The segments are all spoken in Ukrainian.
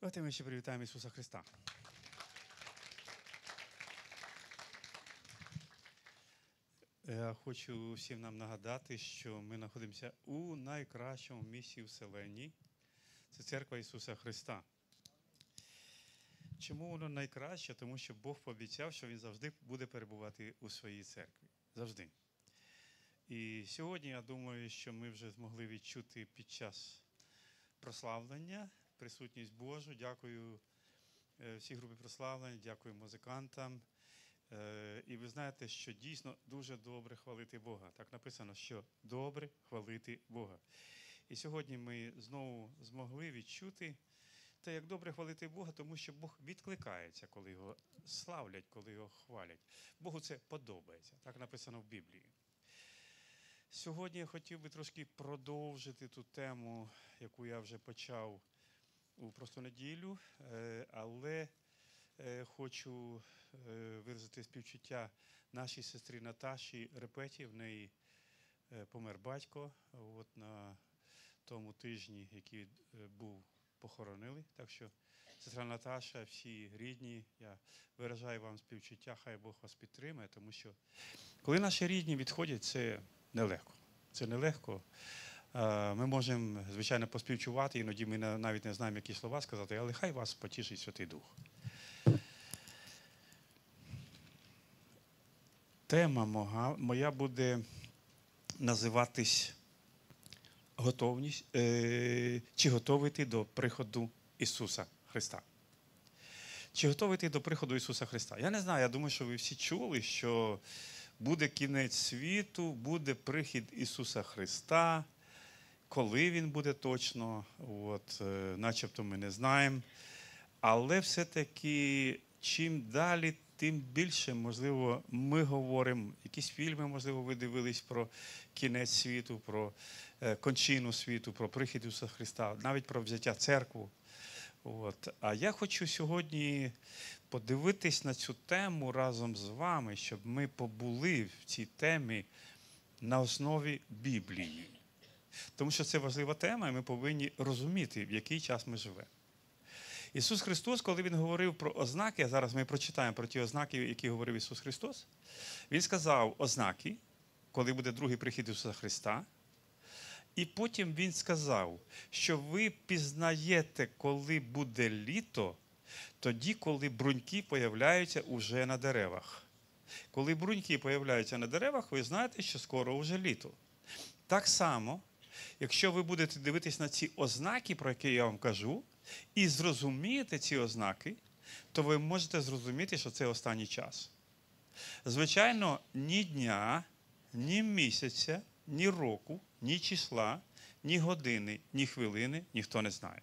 Давайте ми ще привітаємо Ісуса Христа. Я е, хочу всім нам нагадати, що ми знаходимося у найкращому місці в Це церква Ісуса Христа. Чому воно найкраще? Тому що Бог пообіцяв, що Він завжди буде перебувати у своїй церкві. Завжди. І сьогодні, я думаю, що ми вже змогли відчути під час прославлення присутність Божу. Дякую е, всій групі прославлення, дякую музикантам. Е, і ви знаєте, що дійсно дуже добре хвалити Бога. Так написано, що добре хвалити Бога. І сьогодні ми знову змогли відчути те, як добре хвалити Бога, тому що Бог відкликається, коли його славлять, коли його хвалять. Богу це подобається. Так написано в Біблії. Сьогодні я хотів би трошки продовжити ту тему, яку я вже почав у просту неділю, е, але е, хочу е, виразити співчуття нашій сестрі Наташі Репеті. В неї помер батько. От на тому тижні, який був, похоронили. Так що, сестра Наташа, всі рідні, я виражаю вам співчуття, хай Бог вас підтримає, тому що коли наші рідні відходять, це нелегко. Це нелегко. Е, ми можемо, звичайно, поспівчувати, іноді ми навіть не знаємо, які слова сказати, але хай вас потішить Святий Дух. Тема моя буде називатись готовність е, чи готовий ти до приходу Ісуса Христа. Чи готовий ти до приходу Ісуса Христа? Я не знаю, я думаю, що ви всі чули, що буде кінець світу, буде прихід Ісуса Христа коли він буде точно, от, е, начебто ми не знаємо. Але все-таки, чим далі, тим більше, можливо, ми говоримо, якісь фільми, можливо, ви дивились про кінець світу, про е, кончину світу, про прихід Ісуса Христа, навіть про взяття церкву. От. А я хочу сьогодні подивитись на цю тему разом з вами, щоб ми побули в цій темі на основі Біблії. Тому що це важлива тема, і ми повинні розуміти, в який час ми живемо. Ісус Христос, коли Він говорив про ознаки, а зараз ми прочитаємо про ті ознаки, які говорив Ісус Христос, Він сказав ознаки, коли буде другий прихід Ісуса Христа. І потім Він сказав, що ви пізнаєте, коли буде літо, тоді, коли бруньки появляються уже на деревах. Коли бруньки появляються на деревах, ви знаєте, що скоро вже літо. Так само Якщо ви будете дивитись на ці ознаки, про які я вам кажу, і зрозумієте ці ознаки, то ви можете зрозуміти, що це останній час. Звичайно, ні дня, ні місяця, ні року, ні числа, ні години, ні хвилини ніхто не знає.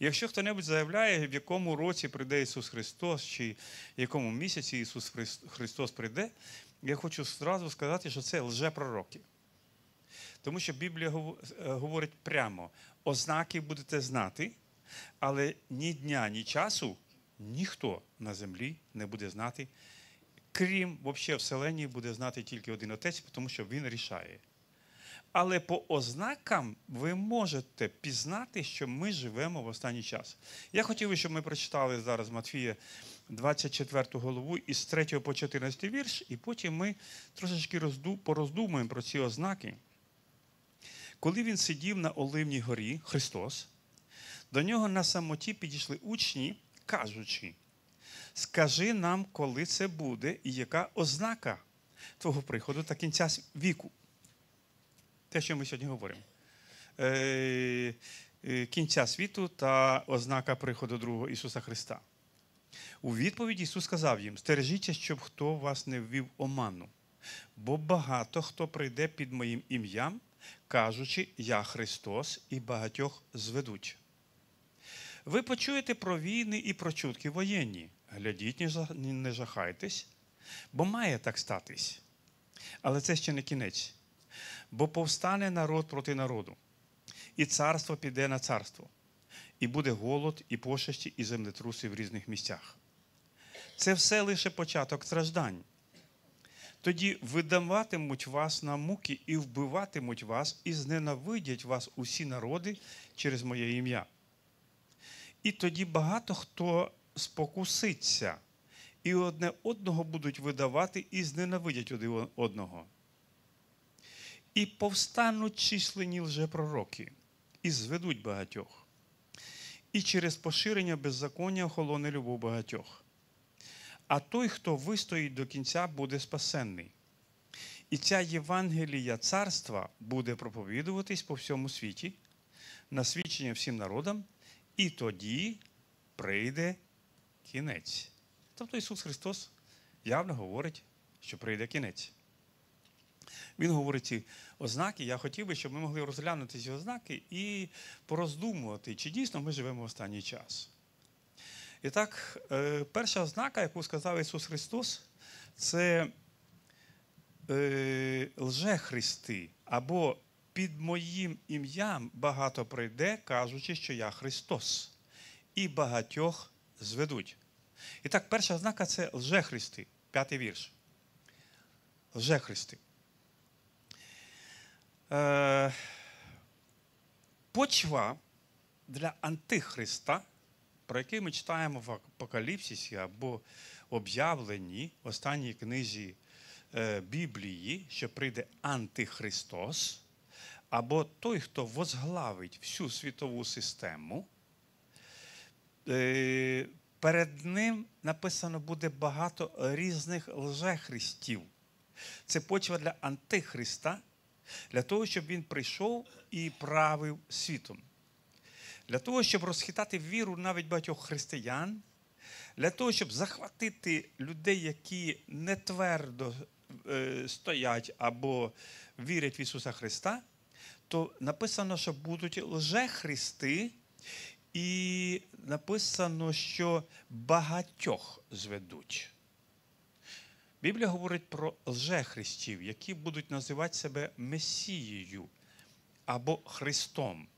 Якщо хто-небудь заявляє, в якому році прийде Ісус Христос, чи в якому місяці Ісус Христос прийде, я хочу одразу сказати, що це лжепророки. Тому що Біблія е, говорить прямо: ознаки будете знати, але ні дня, ні часу ніхто на землі не буде знати. Крім взагалі, вселені буде знати тільки один отець, тому що він рішає. Але по ознакам ви можете пізнати, що ми живемо в останній час. Я хотів би, щоб ми прочитали зараз Матфія 24 голову із 3 по 14 вірш, і потім ми трошечки пороздумуємо про ці ознаки. Коли він сидів на Оливній горі, Христос, до нього на самоті підійшли учні, кажучи, скажи нам, коли це буде і яка ознака твого приходу та кінця віку. Те, що ми сьогодні говоримо. Е, е, кінця світу та ознака приходу другого Ісуса Христа. У відповіді Ісус сказав їм: Стережіться, щоб хто вас не ввів оману, бо багато хто прийде під моїм ім'ям кажучи, Я Христос і багатьох зведуть. Ви почуєте про війни і про чутки воєнні. Глядіть, не жахайтесь, бо має так статись. Але це ще не кінець. Бо повстане народ проти народу, і царство піде на царство, і буде голод, і пошесті, і землетруси в різних місцях. Це все лише початок страждань тоді видаватимуть вас на муки і вбиватимуть вас, і зненавидять вас усі народи через моє ім'я. І тоді багато хто спокуситься, і одне одного будуть видавати і зненавидять один одного. І повстануть численні лжепророки, і зведуть багатьох. І через поширення беззаконня охолоне любов багатьох а той, хто вистоїть до кінця, буде спасенний. І ця Євангелія царства буде проповідуватись по всьому світі, на свідчення всім народам, і тоді прийде кінець. Тобто Ісус Христос явно говорить, що прийде кінець. Він говорить ці ознаки. Я хотів би, щоб ми могли розглянути ці ознаки і пороздумувати, чи дійсно ми живемо в останній час. І так, е, перша ознака, яку сказав Ісус Христос, це е, лжехристи, або під моїм ім'ям багато прийде, кажучи, що я Христос, і багатьох зведуть. І так, перша ознака це лжехристи, п'ятий вірш. Лжехристи. Е, почва для Антихриста про який ми читаємо в Апокаліпсисі або об'явленні останній книзі е, Біблії, що прийде Антихристос, або той, хто возглавить всю світову систему. Е, перед ним написано буде багато різних лжехристів. Це почва для Антихриста, для того, щоб він прийшов і правив світом для того, щоб розхитати віру навіть багатьох християн, для того, щоб захватити людей, які не твердо е, стоять або вірять в Ісуса Христа, то написано, що будуть лжехристи, і написано, що багатьох зведуть. Біблія говорить про лжехристів, які будуть називати себе Месією або Христом.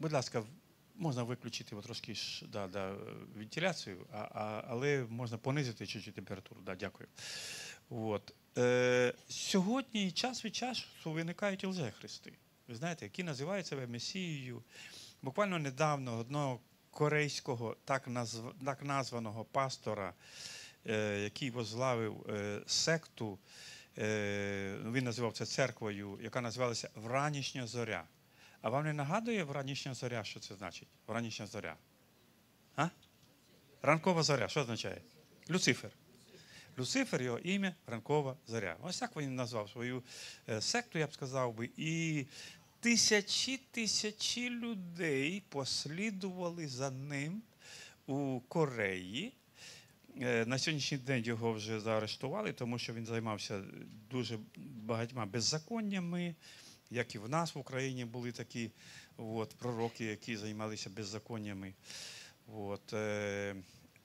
Будь ласка, можна виключити от, трошки да, да, вентиляцію, а, а, але можна понизити чуть-чуть температуру. Да, Дякую. От. Е, Сьогодні час від часу виникають лжехристи, ви знаєте, які називають себе Месією. Буквально недавно одного корейського, так, назв... так названого пастора, е, який возглавив е, секту, е, він називав це церквою, яка називалася Вранішня Зоря. А вам не нагадує вранішня зоря, що це значить? Вранішня зоря? А? Ранкова зоря, що означає? Люцифер. Люцифер, його ім'я ранкова зоря. Ось так він назвав свою е, секту, я б сказав би. І тисячі тисячі людей послідували за ним у Кореї. Е, на сьогоднішній день його вже заарештували, тому що він займався дуже багатьма беззаконнями як і в нас в Україні були такі от, пророки, які займалися беззаконнями. От, е,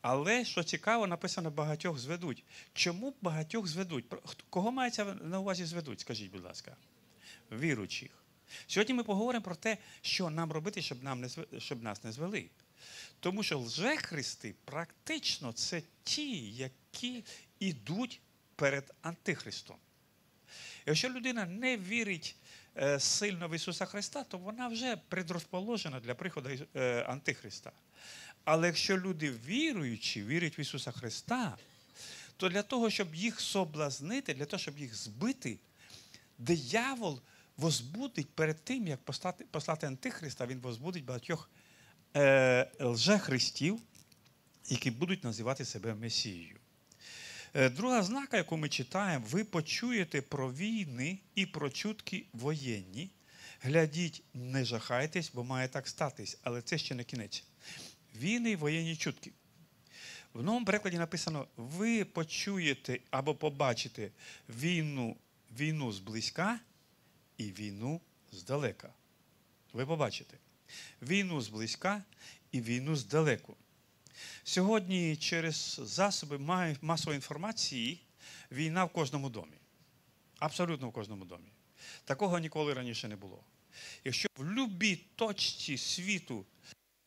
але що цікаво, написано багатьох зведуть. Чому багатьох зведуть? Кого мається на увазі зведуть? Скажіть, будь ласка, віруючих. Сьогодні ми поговоримо про те, що нам робити, щоб нам не щоб нас не звели. Тому що лжехристи практично це ті, які йдуть перед Антихристом. Якщо людина не вірить Е, сильно в Ісуса Христа, то вона вже предрозположена для приходу е, Антихриста. Але якщо люди віруючі, вірять в Ісуса Христа, то для того, щоб їх соблазнити, для того, щоб їх збити, диявол возбудить перед тим, як послати, послати Антихриста, він возбудить багатьох е, лжехристів, які будуть називати себе Месією. Е, друга знака, яку ми читаємо, ви почуєте про війни і про чутки воєнні. Глядіть, не жахайтесь, бо має так статись, але це ще не кінець. Війни і воєнні чутки. В новому перекладі написано: ви почуєте або побачите війну війну зблизька і війну здалека. Ви побачите війну зблизька і війну здалеку. Сьогодні через засоби масової інформації війна в кожному домі. Абсолютно в кожному домі. Такого ніколи раніше не було. Якщо в будь-якій точці світу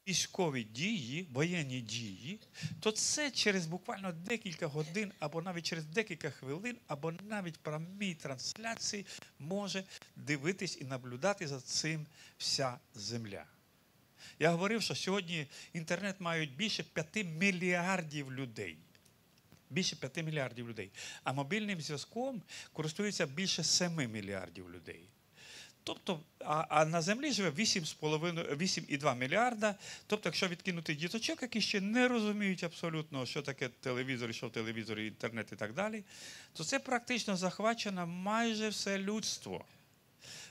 військові дії, воєнні дії, то це через буквально декілька годин, або навіть через декілька хвилин, або навіть прямій трансляції може дивитись і наблюдати за цим вся земля. Я говорив, що сьогодні інтернет мають більше 5 мільярдів людей. Більше 5 мільярдів людей. А мобільним зв'язком користується більше 7 мільярдів людей. Тобто, а, а на землі живе 8,2 мільярда. Тобто, якщо відкинути діточок, які ще не розуміють абсолютно, що таке телевізор, що в телевізорі, інтернет і так далі, то це практично захвачено майже все людство.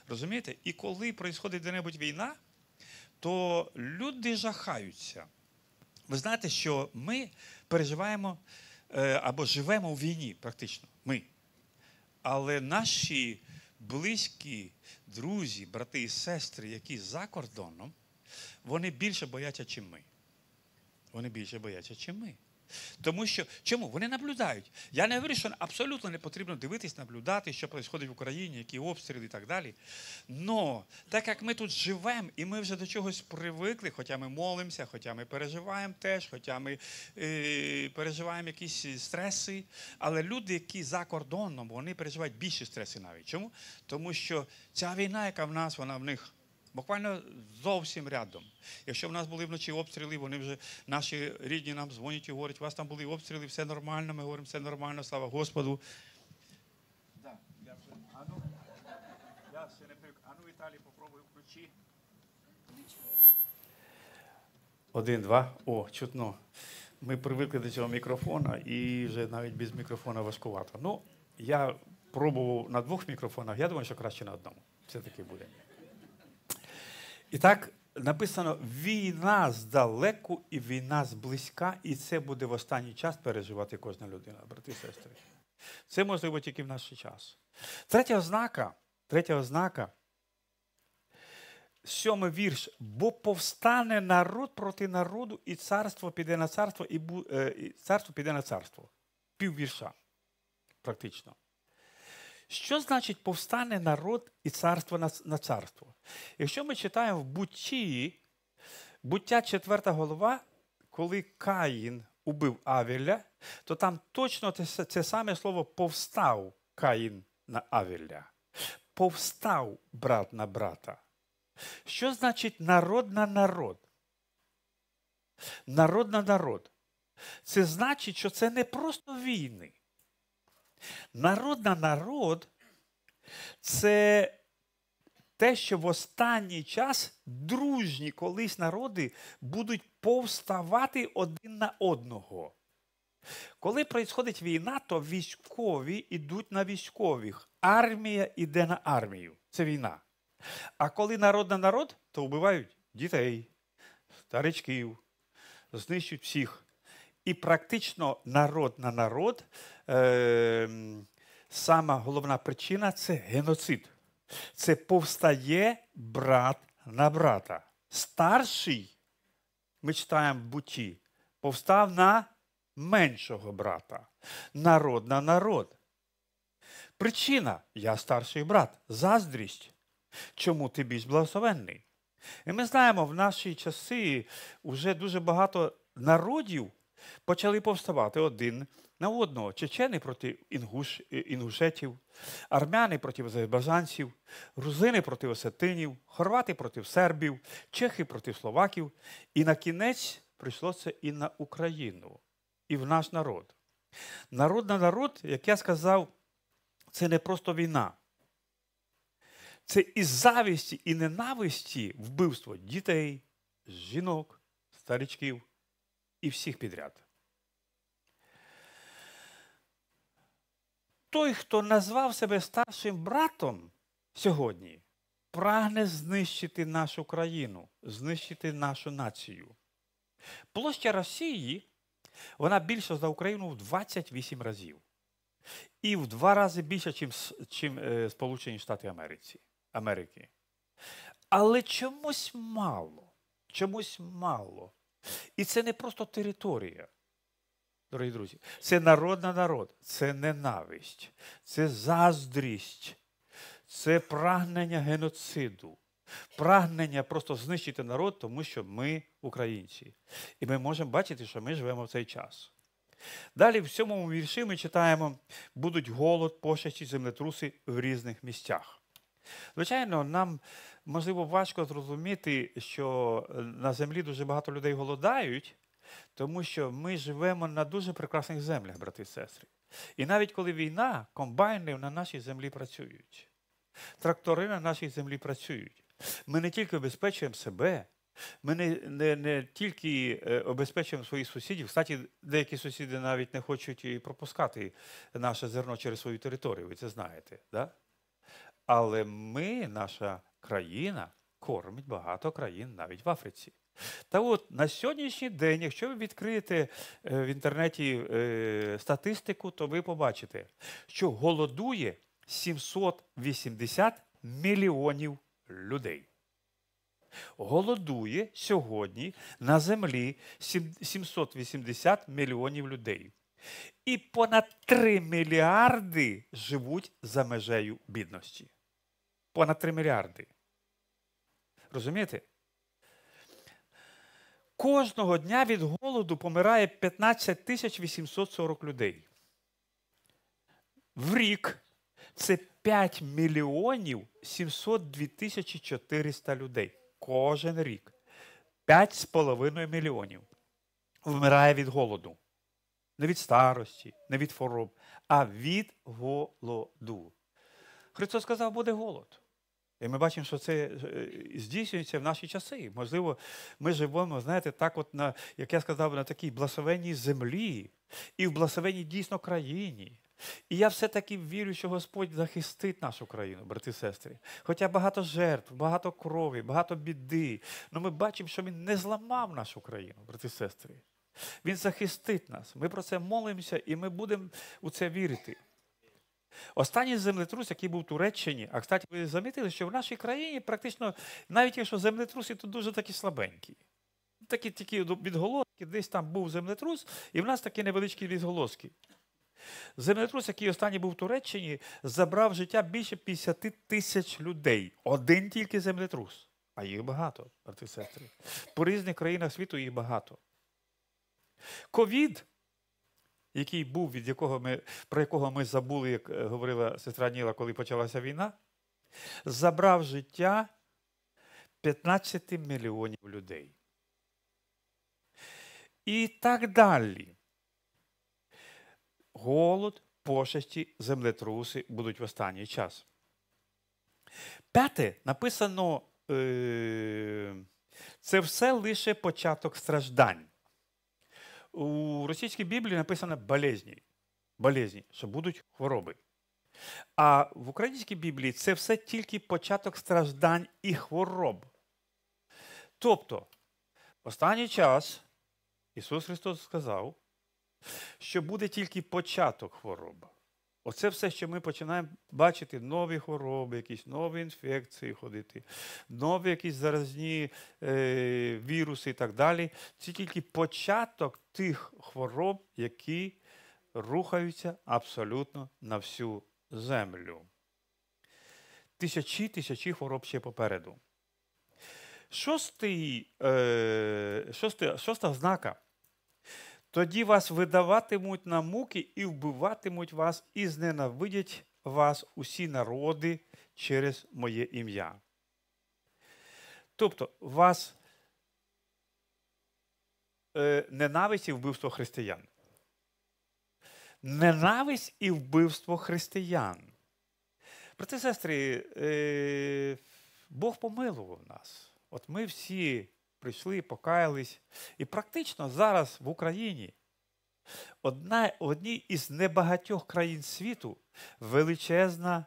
Розумієте? І коли проїсходить де-небудь війна, то люди жахаються. Ви знаєте, що ми переживаємо е, або живемо в війні, практично ми. Але наші близькі друзі, брати і сестри, які за кордоном, вони більше бояться, чим ми. Вони більше бояться, чим ми. Тому що чому? Вони наблюдають. Я не говорю, що абсолютно не потрібно дивитись, наблюдати, що відбувається в Україні, які обстріли і так далі. Но так як ми тут живемо і ми вже до чогось привикли, хоча ми молимося, хоча ми переживаємо теж, хоча ми е, переживаємо якісь стреси. Але люди, які за кордоном, вони переживають більше стреси навіть. Чому? Тому що ця війна, яка в нас, вона в них. Буквально зовсім рядом. Якщо в нас були вночі обстріли, вони вже наші рідні нам дзвонять і говорять, у вас там були обстріли, все нормально. Ми говоримо, все нормально, слава Господу. ану. Віталій, попробуй включи. Один, два. О, чутно. Ми привикли до цього мікрофона і вже навіть без мікрофона важкувато. Ну, я пробував на двох мікрофонах, я думаю, що краще на одному. Все таки буде. І так написано: війна здалеку і війна зблизька, і це буде в останній час переживати кожна людина, брати і сестри. Це можливо тільки в наш час. Третя ознака, третя ознака, сьомий вірш. Бо повстане народ проти народу, і царство піде на царство, і, бу... Е, і царство піде на царство. Піввірша, практично. Що значить повстане народ і царство на, на царство? Якщо ми читаємо в бутті, буття 4 голова, коли Каїн убив Авіля, то там точно це, це саме слово повстав Каїн на Авіля. Повстав брат на брата. Що значить народ на народ? Народ на народ. Це значить, що це не просто війни. Народ на народ це те, що в останній час дружні колись народи будуть повставати один на одного. Коли проїсходить війна, то військові йдуть на військових. Армія йде на армію. Це війна. А коли народ на народ, то вбивають дітей, старичків, знищують всіх. І практично народ на народ е, сама головна причина це геноцид. Це повстає брат на брата. Старший, ми читаємо в буті, повстав на меншого брата. Народ на народ. Причина я старший брат, заздрість. Чому ти більш благословенний? І ми знаємо, в наші часи вже дуже багато народів. Почали повставати один на одного чечени проти інгуш, е, інгушетів, армяни проти азербайджанців, грузини проти осетинів, хорвати проти сербів, чехи проти словаків. І на кінець прийшло це і на Україну, і в наш народ. Народ на народ, як я сказав, це не просто війна. Це і завісті, і ненависті вбивство дітей, жінок, старичків і всіх підряд. Той, хто назвав себе старшим братом сьогодні, прагне знищити нашу країну, знищити нашу націю. Площа Росії вона більша за Україну в 28 разів. І в два рази більше, чим, чим е, Сполучені Штати Америці, Америки. Але чомусь мало, чомусь мало і це не просто територія, дорогі друзі, це народ на народ, це ненависть, це заздрість, це прагнення геноциду, прагнення просто знищити народ, тому що ми українці. І ми можемо бачити, що ми живемо в цей час. Далі, в сьомому вірші, ми читаємо: будуть голод, пошесті, землетруси в різних місцях. Звичайно, нам можливо важко зрозуміти, що е, на землі дуже багато людей голодають, тому що ми живемо на дуже прекрасних землях, брати і сестри. І навіть коли війна, комбайни на нашій землі працюють, трактори на нашій землі працюють. Ми не тільки обезпечуємо себе. Ми не не, не тільки е, обезпечуємо своїх сусідів. Кстати, деякі сусіди навіть не хочуть і пропускати наше зерно через свою територію, ви це знаєте. Да? Але ми, наша країна, кормить багато країн навіть в Африці. Та от на сьогоднішній день, якщо ви відкриєте е, в інтернеті е, статистику, то ви побачите, що голодує 780 мільйонів людей. Голодує сьогодні на землі 780 мільйонів людей. І понад 3 мільярди живуть за межею бідності понад 3 мільярди. Розумієте? Кожного дня від голоду помирає 15 тисяч 840 людей. В рік це 5 мільйонів 702 тисячі 400 людей. Кожен рік. 5,5 мільйонів вмирає від голоду. Не від старості, не від хвороб, а від голоду. Христос сказав, буде голод. І ми бачимо, що це е, здійснюється в наші часи. Можливо, ми живемо, знаєте, так, от на, як я сказав, на такій благословенній землі і в благословенній дійсно країні. І я все-таки вірю, що Господь захистить нашу країну, брати і сестри. Хоча багато жертв, багато крові, багато біди. але ну, ми бачимо, що він не зламав нашу країну, брати і сестри. Він захистить нас. Ми про це молимося і ми будемо у це вірити. Останній землетрус, який був в Туреччині, а кстати, ви замітили, що в нашій країні практично, навіть якщо землетруси, то дуже такі слабенькі. Такі тільки відголоски, десь там був землетрус, і в нас такі невеличкі відголоски. Землетрус, який останній був в Туреччині, забрав життя більше 50 тисяч людей. Один тільки землетрус. А їх багато, брати і сестри. По різних країнах світу їх багато. Ковід який був, від якого ми про якого ми забули, як е, говорила сестра Ніла, коли почалася війна, забрав життя 15 мільйонів людей. І так далі. Голод, пошесті, землетруси будуть в останній час. П'яте написано. Е, це все лише початок страждань у російській Біблії написано болезні, болезні, що будуть хвороби. А в українській Біблії це все тільки початок страждань і хвороб. Тобто, в останній час Ісус Христос сказав, що буде тільки початок хвороби. Оце все, що ми починаємо бачити нові хвороби, якісь нові інфекції ходити, нові якісь заразні е, віруси і так далі. Це тільки початок тих хвороб, які рухаються абсолютно на всю землю. Тисячі тисячі хвороб ще попереду. Шостий, е, шости, Шоста знака. Тоді вас видаватимуть на муки і вбиватимуть вас, і зненавидять вас усі народи через моє ім'я. Тобто вас е, ненависть і вбивство християн. Ненависть і вбивство християн. Проте, сестри, е, Бог помилував нас. От ми всі прийшли, покаялись. І практично зараз в Україні одна, одній із небагатьох країн світу величезна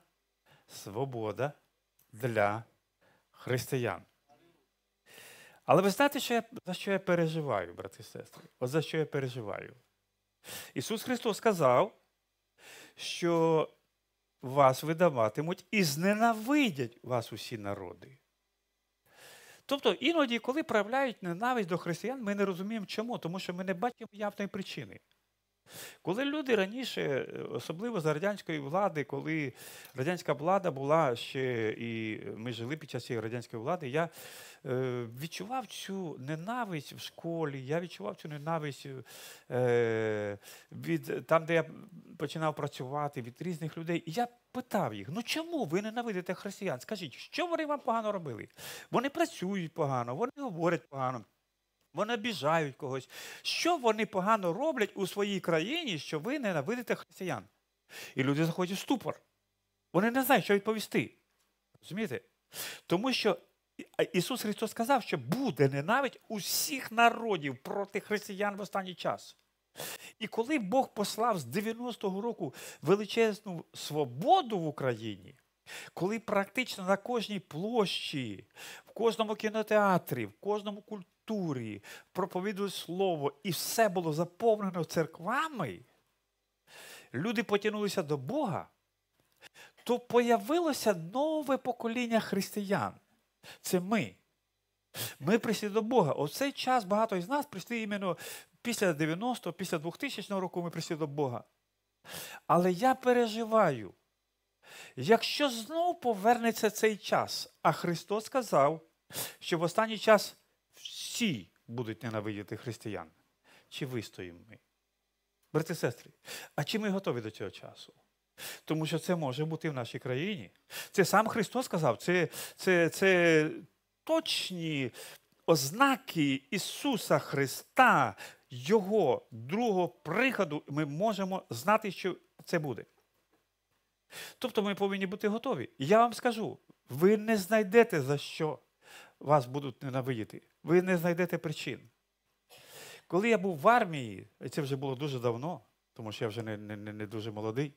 свобода для християн. Але ви знаєте, що я, за що я переживаю, брати і сестри? От за що я переживаю? Ісус Христос сказав, що вас видаватимуть і зненавидять вас усі народи. Тобто іноді, коли проявляють ненависть до християн, ми не розуміємо чому, тому що ми не бачимо явної причини. Коли люди раніше, е, особливо за радянської влади, коли радянська влада була ще, і е, ми жили під час цієї радянської влади, я е, відчував цю ненависть в школі, я відчував цю ненависть від там, де я починав працювати, від різних людей. І я питав їх: ну чому ви ненавидите християн? Скажіть, що вони вам погано робили? Вони працюють погано, вони говорять погано вони біжають когось. Що вони погано роблять у своїй країні, що ви ненавидите християн? І люди заходять в ступор. Вони не знають, що відповісти. Розумієте? Тому що Ісус Христос сказав, що буде ненавидь усіх народів проти християн в останній час. І коли Бог послав з 90-го року величезну свободу в Україні, коли практично на кожній площі, в кожному кінотеатрі, в кожному культурі, культурі, проповідують слово, і все було заповнено церквами, люди потягнулися до Бога, то появилося нове покоління християн. Це ми. Ми прийшли до Бога. Оцей час багато із нас прийшли іменно після 90-го, після 2000 року ми прийшли до Бога. Але я переживаю, якщо знову повернеться цей час, а Христос сказав, що в останній час всі будуть ненавидіти християн. Чи вистоїмо ми? Брати і сестри, а чи ми готові до цього часу? Тому що це може бути в нашій країні. Це сам Христос сказав, це, це, це точні ознаки Ісуса Христа, Його другого приходу, ми можемо знати, що це буде. Тобто ми повинні бути готові. І я вам скажу: ви не знайдете за що вас будуть ненавидіти ви не знайдете причин. Коли я був в армії, і це вже було дуже давно, тому що я вже не не, не дуже молодий.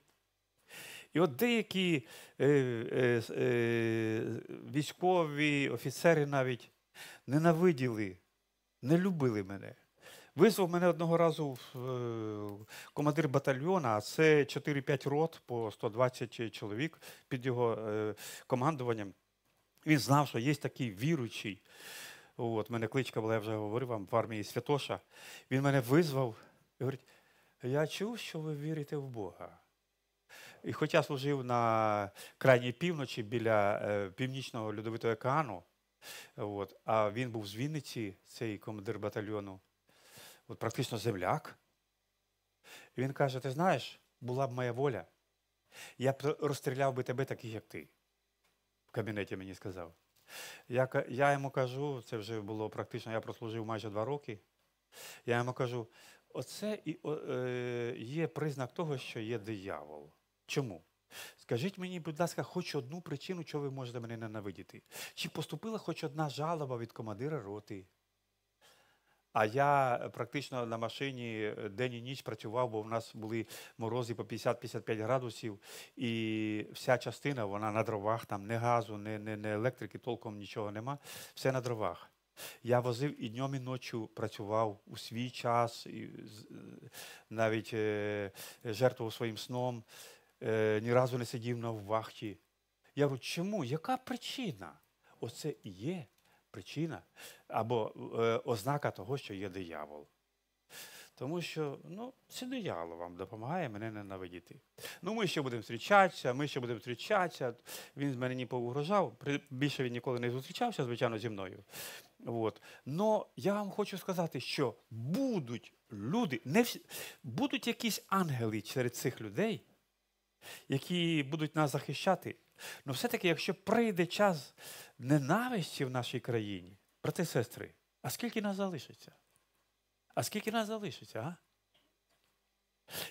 І от деякі е, е, е, військові офіцери навіть ненавиділи, не любили мене. Визвав мене одного разу е, командир батальйона, а це 4-5 рот по 120 чоловік під його е, командуванням. Він знав, що є такий віручий. От, мене кличка була, я вже говорив вам в армії Святоша. Він мене визвав і говорить: я чув, що ви вірите в Бога. І хоча служив на крайній півночі біля е, північного Людовитого океану, от, а він був з Вінниці, цей командир батальйону, от практично земляк. І Він каже: Ти знаєш, була б моя воля, я б розстріляв би тебе таких, як ти. В кабінеті мені сказав. Я я йому кажу, це вже було практично, я прослужив майже два роки. Я йому кажу, оце і, е, є признак того, що є диявол. Чому? Скажіть мені, будь ласка, хоч одну причину, чого ви можете мене ненавидіти? Чи поступила хоч одна жалоба від командира роти? А я е, практично на машині е, день і ніч працював, бо в нас були морози по 50-55 градусів, і вся частина вона на дровах, там не газу, не, не, не електрики, толком нічого нема. Все на дровах. Я возив і днем, і ночі працював у свій час, і е, навіть е, жертвував своїм сном, е, ні разу не сидів на вахті. Я говорю, чому? Яка причина? Оце і є причина або е, ознака того, що є диявол. Тому що ну, це диявол вам допомагає мене ненавидіти. Ну, ми ще будемо зустрічатися, ми ще будемо зустрічатися. Він з мене ні поугрожав, більше він ніколи не зустрічався, звичайно, зі мною. От. Но я вам хочу сказати, що будуть люди, не всі, будуть якісь ангели серед цих людей, які будуть нас захищати, Ну, все-таки, якщо прийде час ненависті в нашій країні, брати і сестри, а скільки нас залишиться? А скільки нас залишиться, а?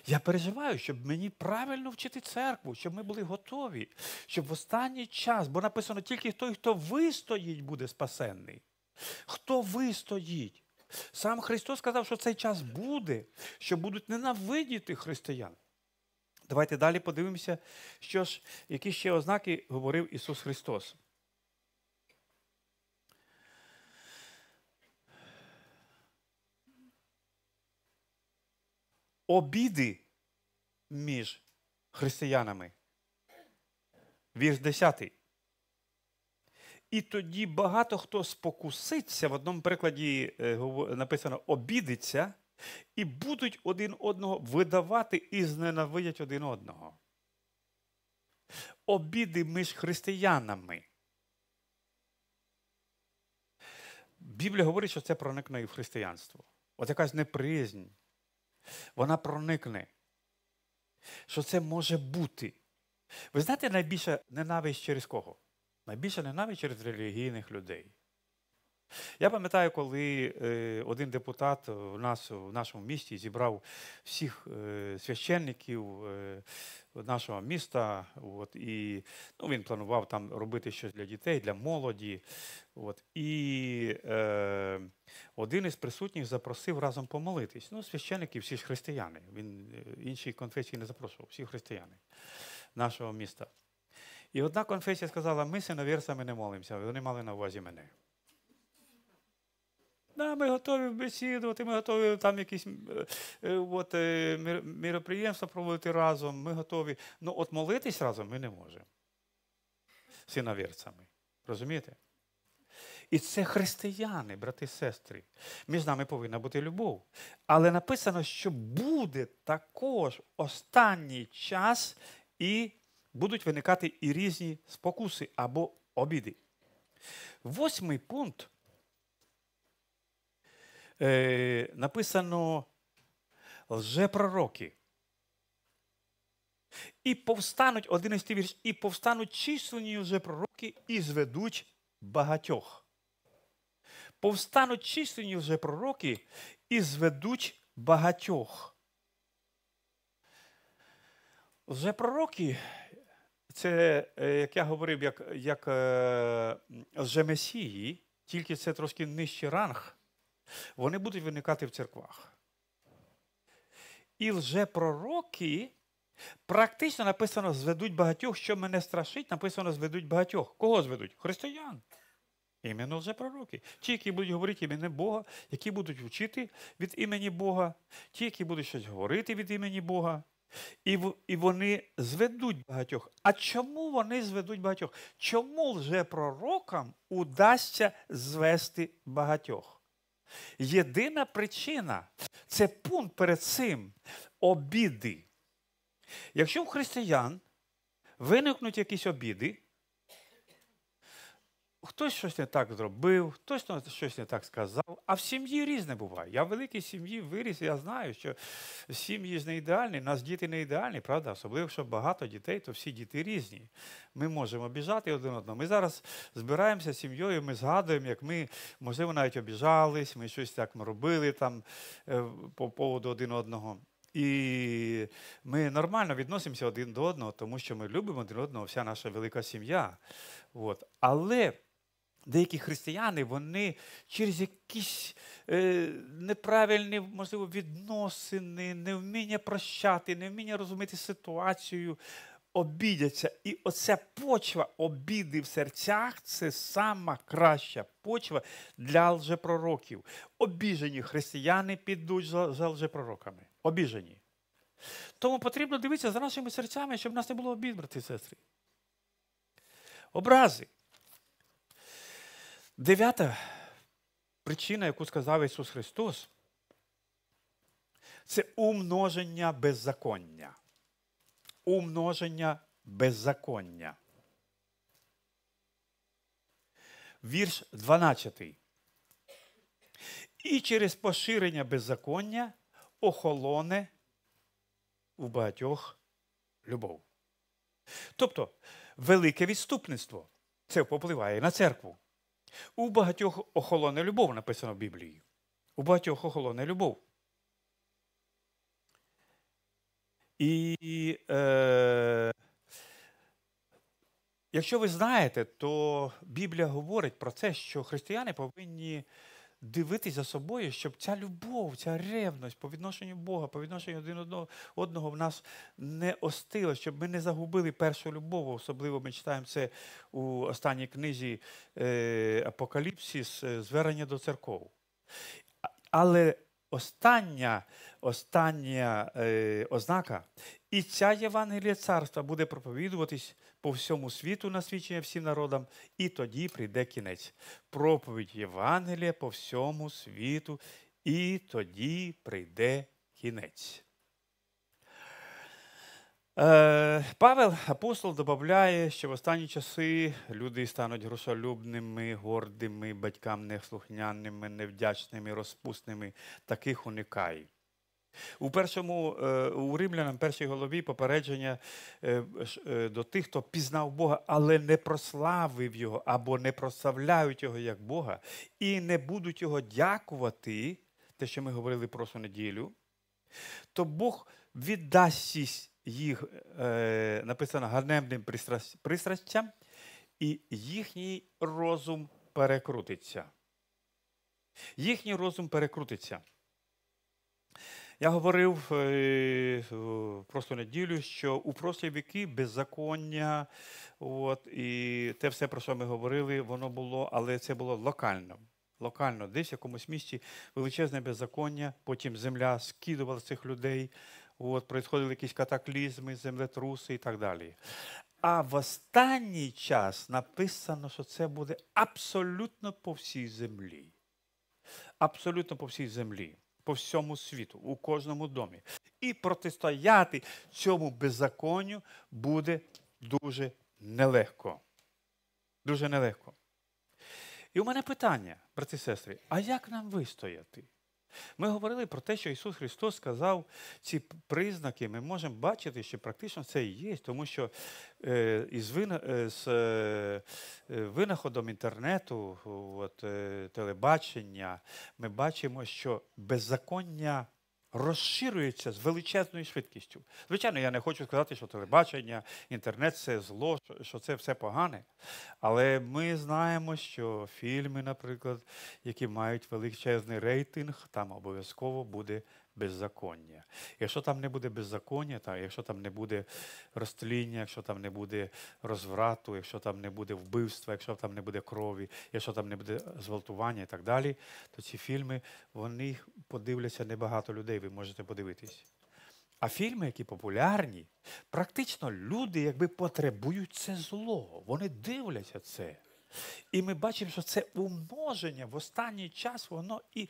Я переживаю, щоб мені правильно вчити церкву, щоб ми були готові, щоб в останній час, бо написано тільки той, хто вистоїть, буде спасенний. Хто вистоїть? Сам Христос сказав, що цей час буде, що будуть ненавидіти християн. Давайте далі подивимося, що ж, які ще ознаки говорив Ісус Христос. Обіди між християнами. Вірш 10. І тоді багато хто спокуситься, в одному прикладі е, написано обідиться, і будуть один одного видавати і зненавидять один одного. Обіди між християнами. Біблія говорить, що це проникне і в християнство. От якась неприязнь. Вона проникне. Що це може бути? Ви знаєте найбільша ненависть через кого? Найбільша ненависть через релігійних людей. Я пам'ятаю, коли е, один депутат у е, нас в нашому місті зібрав всіх е, священників нашого міста, от, і ну, він планував там робити щось для дітей, для молоді. От, І е, один із присутніх запросив разом помолитись. Ну, священники всі ж християни. Він іншій конфесії не запрошував, всі християни нашого міста. І одна конфесія сказала: ми синовірцями не молимося, вони мали на увазі мене. Да, ми готові бесідувати, ми готові там якісь е, е, от, е, міроприємства проводити разом, ми готові. Ну, от молитись разом ми не можемо. Синовірцями. Розумієте? І це християни, брати і сестри. Між нами повинна бути любов. Але написано, що буде також останній час, і будуть виникати і різні спокуси або обіди. Восьмий пункт е, написано лжепророки. І повстануть 11 вірш, і повстануть численні лжепророки і зведуть багатьох. Повстануть численні лжепророки і зведуть багатьох. Лжепророки це, е, як я говорив, як як е, лжемесії, тільки це трошки нижчий ранг. Вони будуть виникати в церквах. І лжепророки практично написано зведуть багатьох, що мене страшить, написано зведуть багатьох. Кого зведуть? Християн. Іменно лжепророки. Ті, які будуть говорити імені Бога, які будуть вчити від імені Бога, ті, які будуть щось говорити від імені Бога. І і вони зведуть багатьох. А чому вони зведуть багатьох? Чому лжепророкам удасться звести багатьох? Єдина причина це пункт перед цим обіди. Якщо у християн виникнуть якісь обіди, Хтось щось не так зробив, хтось щось не так сказав. А в сім'ї різне буває. Я в великій сім'ї виріс, я знаю, що сім'ї ж не ідеальні, нас діти не ідеальні, правда? Особливо, що багато дітей, то всі діти різні. Ми можемо обіжати один одного. Ми зараз збираємося з сім'єю, ми згадуємо, як ми, можливо, навіть обіжались, ми щось так робили там е, по поводу один одного. І ми нормально відносимося один до одного, тому що ми любимо один одного, вся наша велика сім'я. Але деякі християни, вони через якісь е, неправильні, можливо, відносини, невміння прощати, невміння розуміти ситуацію, обідяться. І оця почва обіди в серцях це сама краща почва для лжепророків. Обіжені християни підуть за лжепророками. Обіжені. Тому потрібно дивитися за нашими серцями, щоб в нас не було обід, брати і сестри. Образи. Дев'ята причина, яку сказав Ісус Христос, це умноження беззаконня. Умноження беззаконня. Вірш 12. І через поширення беззаконня охолоне у багатьох любов. Тобто велике відступництво. Це попливає на церкву. У багатьох охолоне любов написано в Біблії. У багатьох охолоне любов. І е, якщо ви знаєте, то Біблія говорить про те, що християни повинні Дивитися за собою, щоб ця любов, ця ревність по відношенню Бога, по відношенню один одного, одного в нас не остила, щоб ми не загубили першу любов. Особливо ми читаємо це у останній книзі е, Апокаліпсіс: е, Звернення до церков. Але остання, остання е, ознака і ця Євангелія царства буде проповідуватись по всьому світу на свідчення всім народам, і тоді прийде кінець. Проповідь Євангелія по всьому світу, і тоді прийде кінець. Е, Павел апостол додає, що в останні часи люди стануть грошолюбними, гордими, батькам неслухняними, невдячними, розпусними. Таких уникають. У першому е, у римлянам, першій голові попередження е, е, до тих, хто пізнав Бога, але не прославив Його або не прославляють Його як Бога, і не будуть Його дякувати, те, що ми говорили прошу неділю, то Бог віддасть їх, написано, ганебним пристрастям, і їхній розум перекрутиться. Їхній розум перекрутиться. Я говорив е, просто неділю, що у прослі віки беззаконня, от, і те все, про що ми говорили, воно було, але це було локально. Локально, десь в якомусь місті величезне беззаконня, потім земля скидувала цих людей, от, происходили якісь катаклізми, землетруси і так далі. А в останній час написано, що це буде абсолютно по всій землі. Абсолютно по всій землі по всьому світу, у кожному домі. І протистояти цьому беззаконню буде дуже нелегко. Дуже нелегко. І у мене питання, брати і сестри, а як нам вистояти? Ми говорили про те, що Ісус Христос сказав ці признаки, ми можемо бачити, що практично це і є, тому що е, із е, з е, винаходом інтернету, от, телебачення, ми бачимо, що беззаконня розширюється з величезною швидкістю. Звичайно, я не хочу сказати, що телебачення, інтернет це зло, що це все погане. Але ми знаємо, що фільми, наприклад, які мають величезний рейтинг, там обов'язково буде беззаконня. Якщо там не буде беззаконня, та, якщо там не буде розтління, якщо там не буде розврату, якщо там не буде вбивства, якщо там не буде крові, якщо там не буде зґвалтування і так далі, то ці фільми вони подивляться небагато людей, ви можете подивитись. А фільми, які популярні, практично люди якби потребують це зло. Вони дивляться це. І ми бачимо, що це умноження в останній час, воно і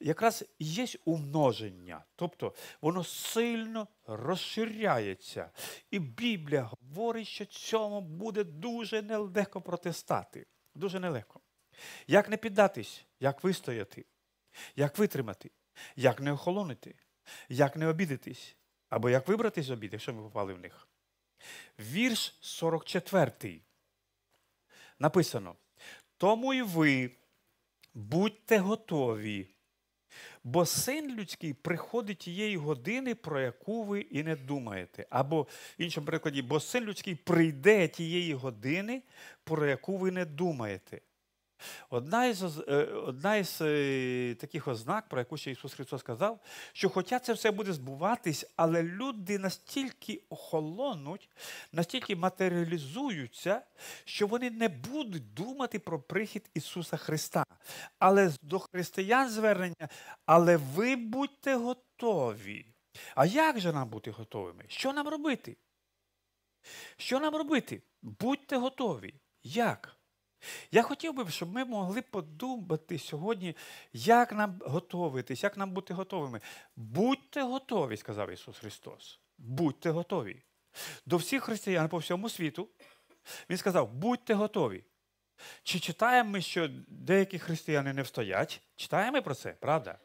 якраз є умноження. Тобто воно сильно розширяється. І Біблія говорить, що цьому буде дуже нелегко протистати. Дуже нелегко. Як не піддатись, як вистояти, як витримати, як не охолонити, як не обідитись, або як вибратись з обід, якщо ми попали в них. Вірш 44. Написано: Тому й ви будьте готові, бо син людський приходить тієї години, про яку ви і не думаєте. Або, в іншому прикладі, бо син людський прийде тієї години, про яку ви не думаєте. Одна із е, одна із е, таких ознак, про яку ще Ісус Христос сказав, що хоча це все буде збуватись, але люди настільки охолонуть, настільки матеріалізуються, що вони не будуть думати про прихід Ісуса Христа. Але до християн звернення, але ви будьте готові. А як же нам бути готовими? Що нам робити? Що нам робити? Будьте готові. Як? Я хотів би, щоб ми могли подумати сьогодні, як нам готуватись, як нам бути готовими. Будьте готові, сказав Ісус Христос. Будьте готові. До всіх християн по всьому світу. Він сказав, будьте готові. Чи читаємо ми, що деякі християни не встоять? Читаємо про це, правда?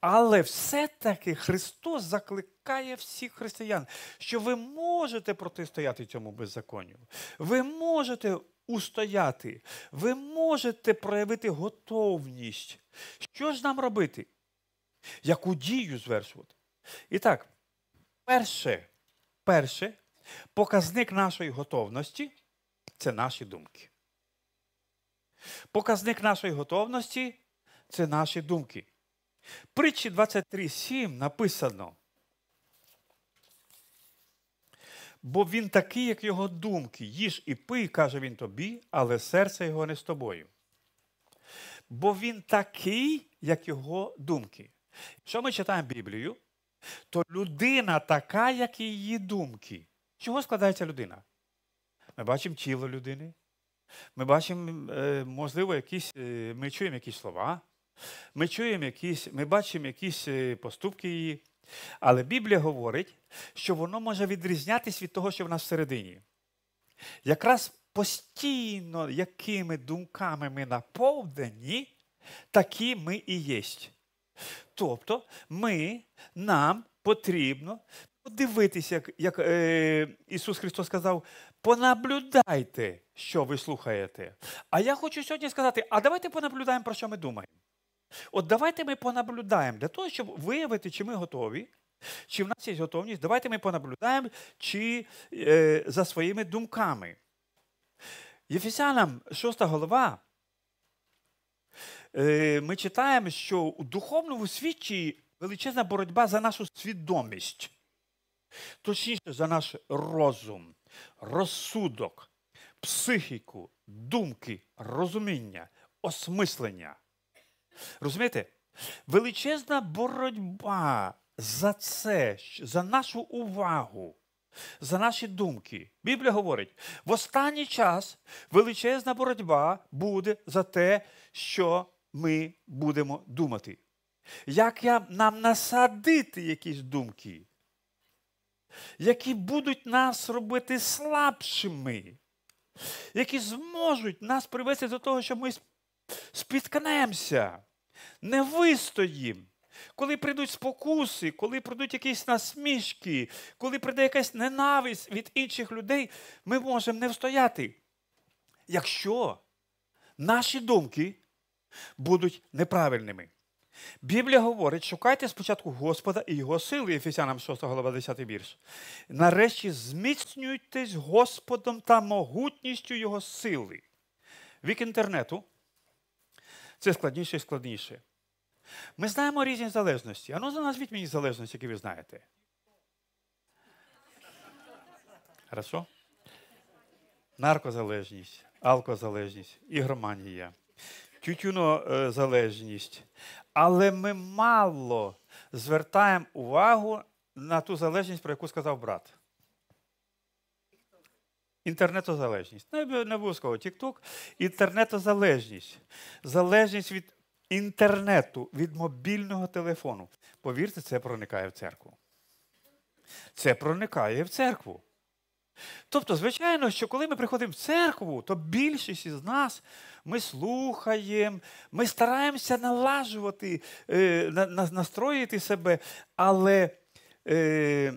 Але все-таки Христос закликає всіх християн, що ви можете протистояти цьому беззаконню. Ви можете устояти. Ви можете проявити готовність. Що ж нам робити? Яку дію звершувати? І так, перше, перше, показник нашої готовності це наші думки. Показник нашої готовності це наші думки. Притчі 23.7 написано. бо він такий, як його думки. Їж і пий, каже він тобі, але серце його не з тобою. Бо він такий, як його думки. Що ми читаємо Біблію? То людина така, як і її думки. Чого складається людина? Ми бачимо тіло людини. Ми бачимо, е, можливо, якісь, е, ми чуємо якісь слова, ми чуємо якісь, ми бачимо якісь е, поступки її. Але Біблія говорить, що воно може відрізнятися від того, що в нас всередині. Якраз постійно, якими думками ми наповнені, такі ми і є. Тобто, ми, нам потрібно подивитися, як як е, Ісус Христос сказав, понаблюдайте, що ви слухаєте. А я хочу сьогодні сказати: а давайте понаблюдаємо, про що ми думаємо. От давайте ми понаблюдаємо для того, щоб виявити, чи ми готові, чи в нас є готовність, давайте ми понаблюдаємо чи е, за своїми думками. Єфесянам 6 голова. Е, ми читаємо, що у духовному світі величезна боротьба за нашу свідомість, точніше, за наш розум, розсудок, психіку, думки, розуміння, осмислення. Розумієте? Величезна боротьба за це, за нашу увагу, за наші думки. Біблія говорить: в останній час величезна боротьба буде за те, що ми будемо думати. Як я, нам насадити якісь думки, які будуть нас робити слабшими, які зможуть нас привести до того, що ми спіткнемося, не вистоїм. Коли прийдуть спокуси, коли прийдуть якісь насмішки, коли прийде якась ненависть від інших людей, ми можемо не встояти. Якщо наші думки будуть неправильними. Біблія говорить, шукайте спочатку Господа і Його сили, Ефесянам 6 глава 10 вірш. Нарешті зміцнюйтесь Господом та могутністю Його сили. Вік інтернету це складніше і складніше. Ми знаємо різні залежності. А ну назвіть мені залежності, які ви знаєте. Хорошо? Наркозалежність, алкозалежність, ігроманія, тютюнозалежність. Е, Але ми мало звертаємо увагу на ту залежність, про яку сказав брат. Інтернетозалежність. Ну, не обов'язково Тік-Ток. Інтернетозалежність. Залежність від інтернету, від мобільного телефону. Повірте, це проникає в церкву. Це проникає в церкву. Тобто, звичайно, що коли ми приходимо в церкву, то більшість із нас ми слухаємо, ми стараємося налажувати, е, настроїти себе, але. Е,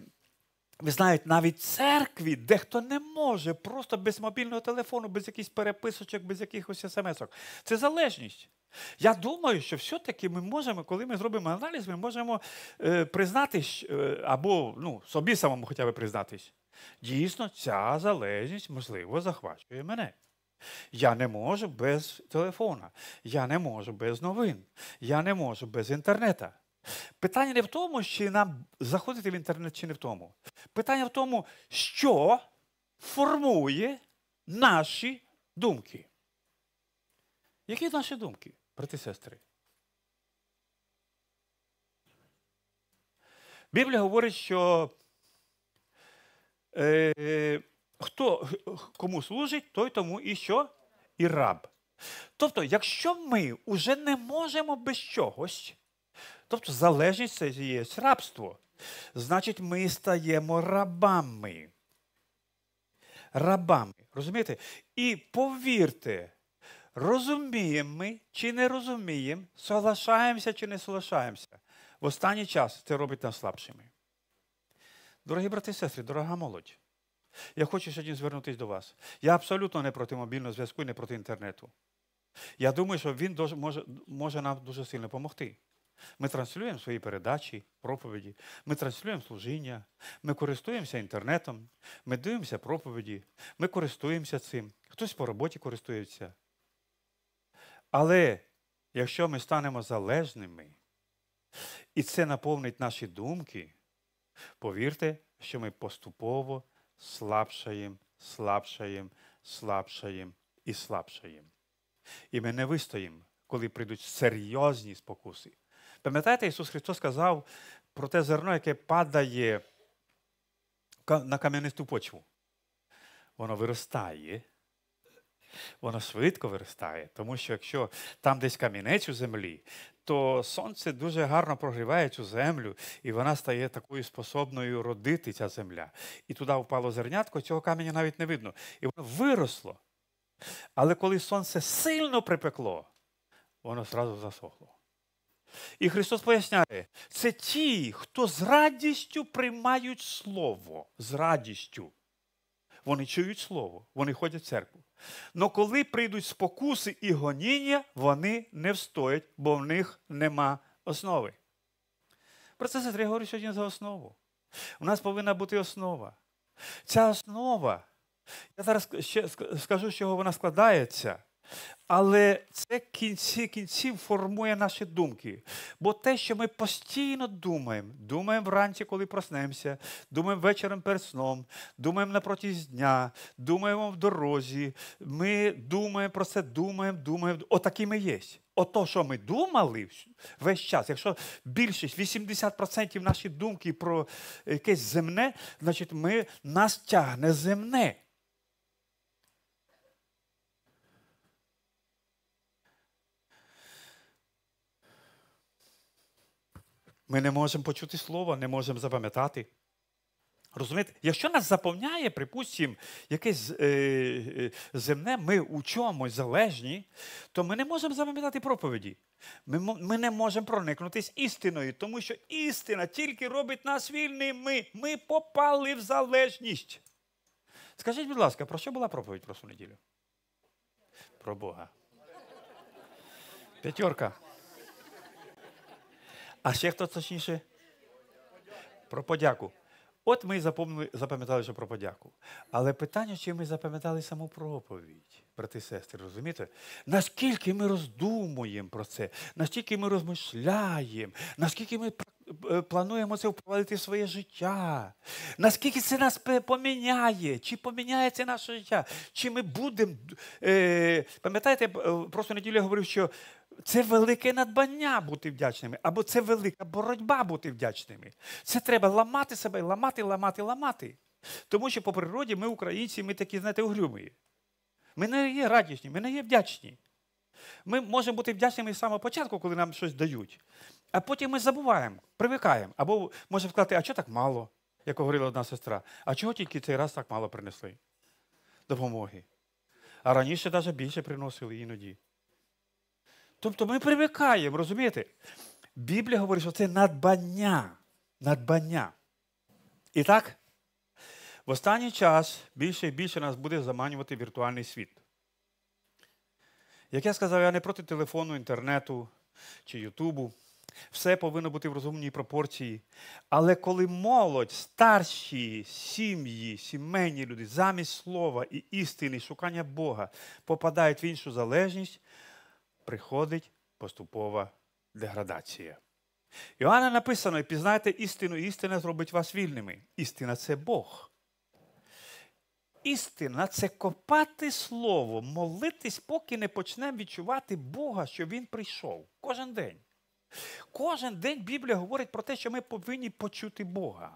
ви знаєте, навіть в церкві дехто не може, просто без мобільного телефону, без якихось переписочок, без якихось смс-ок. Це залежність. Я думаю, що все-таки ми можемо, коли ми зробимо аналіз, ми можемо е, признатись, е, або ну, собі самому хоча б признатись. Дійсно, ця залежність, можливо, захвачує мене. Я не можу без телефона, я не можу без новин, я не можу без інтернету. Питання не в тому, чи нам заходити в інтернет, чи не в тому. Питання в тому, що формує наші думки. Які наші думки, брати сестри? Біблія говорить, що е, хто кому служить, той тому і що? І раб. Тобто, якщо ми вже не можемо без чогось, Тобто залежність це є рабство. Значить, ми стаємо рабами. Рабами. Розумієте? І повірте, розуміємо ми чи не розуміємо, соглашаємося чи не соглашаємося. В останній час це робить нас слабшими. Дорогі брати і сестри, дорога молодь. Я хочу сьогодні звернутися до вас. Я абсолютно не проти мобільного зв'язку і не проти інтернету. Я думаю, що він може, може нам дуже сильно допомогти. Ми транслюємо свої передачі, проповіді, ми транслюємо служіння, ми користуємося інтернетом, ми дивимося проповіді, ми користуємося цим, хтось по роботі користується. Але якщо ми станемо залежними, і це наповнить наші думки, повірте, що ми поступово слабшаємо, слабшаємо, слабшаємо і слабшаємо. І ми не вистоїмо, коли прийдуть серйозні спокуси. Пам'ятаєте, Ісус Христос сказав про те зерно, яке падає на кам'янисту почву. Воно виростає. Воно швидко виростає, тому що якщо там десь камінець у землі, то сонце дуже гарно прогріває цю землю, і вона стає такою способною родити ця земля. І туди впало зернятко, цього каменя навіть не видно. І воно виросло. Але коли сонце сильно припекло, воно зразу засохло. І Христос поясняє, це ті, хто з радістю приймають Слово, з радістю. Вони чують Слово, вони ходять в церкву. Но коли прийдуть спокуси і гоніння, вони не встоять, бо в них нема основи. Про це сестри говорить сьогодні за основу. У нас повинна бути основа. Ця основа, я зараз ще скажу, з чого вона складається. Але це кінці кінців формує наші думки. Бо те, що ми постійно думаємо, думаємо вранці, коли проснемося, думаємо вечором перед сном, думаємо напротязі дня, думаємо в дорозі, ми думаємо про це, думаємо, думаємо. Отакі ми є. Ото, що ми думали весь час, якщо більшість 80% наші думки про якесь земне, значить ми нас тягне земне. Ми не можемо почути слово, не можемо запам'ятати. Розумієте? Якщо нас заповняє, припустимо, якесь е, е земне, ми у чомусь залежні, то ми не можемо запам'ятати проповіді. Ми ми не можемо проникнутись істиною, тому що істина тільки робить нас вільними. Ми попали в залежність. Скажіть, будь ласка, про що була проповідь про цю неділю? Про Бога. П'ятьорка. А ще хто точніше? Про подяку. От ми і запам'ятали, що про подяку. Але питання, чи ми запам'ятали саму проповідь, брати і сестри, розумієте? Наскільки ми роздумуємо про це, наскільки ми розмишляємо, наскільки ми е, плануємо це впровадити в своє життя, наскільки це нас поміняє, чи поміняє це наше життя, чи ми будемо. Е, пам'ятаєте, е, просто неділю я говорив, що це велике надбання бути вдячними, або це велика боротьба бути вдячними. Це треба ламати себе, ламати, ламати, ламати. Тому що по природі ми, українці, ми такі, знаєте, угрюмі. Ми не є радісні, ми не є вдячні. Ми можемо бути вдячними з самого початку, коли нам щось дають. А потім ми забуваємо, привикаємо. Або можемо сказати, а чого так мало, як говорила одна сестра, а чого тільки цей раз так мало принесли допомоги? А раніше навіть більше приносили іноді. Тобто ми привикаємо, розумієте? Біблія говорить, що це надбання. Надбання. І так, в останній час більше і більше нас буде заманювати віртуальний світ. Як я сказав, я не проти телефону, інтернету чи Ютубу. Все повинно бути в розумній пропорції. Але коли молодь, старші сім'ї, сімейні люди замість слова і істини, шукання Бога попадають в іншу залежність, приходить поступова деградація. Іоанна написано: і пізнайте істину, істина зробить вас вільними. Істина це Бог. Істина це копати слово, молитись, поки не почнемо відчувати Бога, що Він прийшов. Кожен день. Кожен день Біблія говорить про те, що ми повинні почути Бога.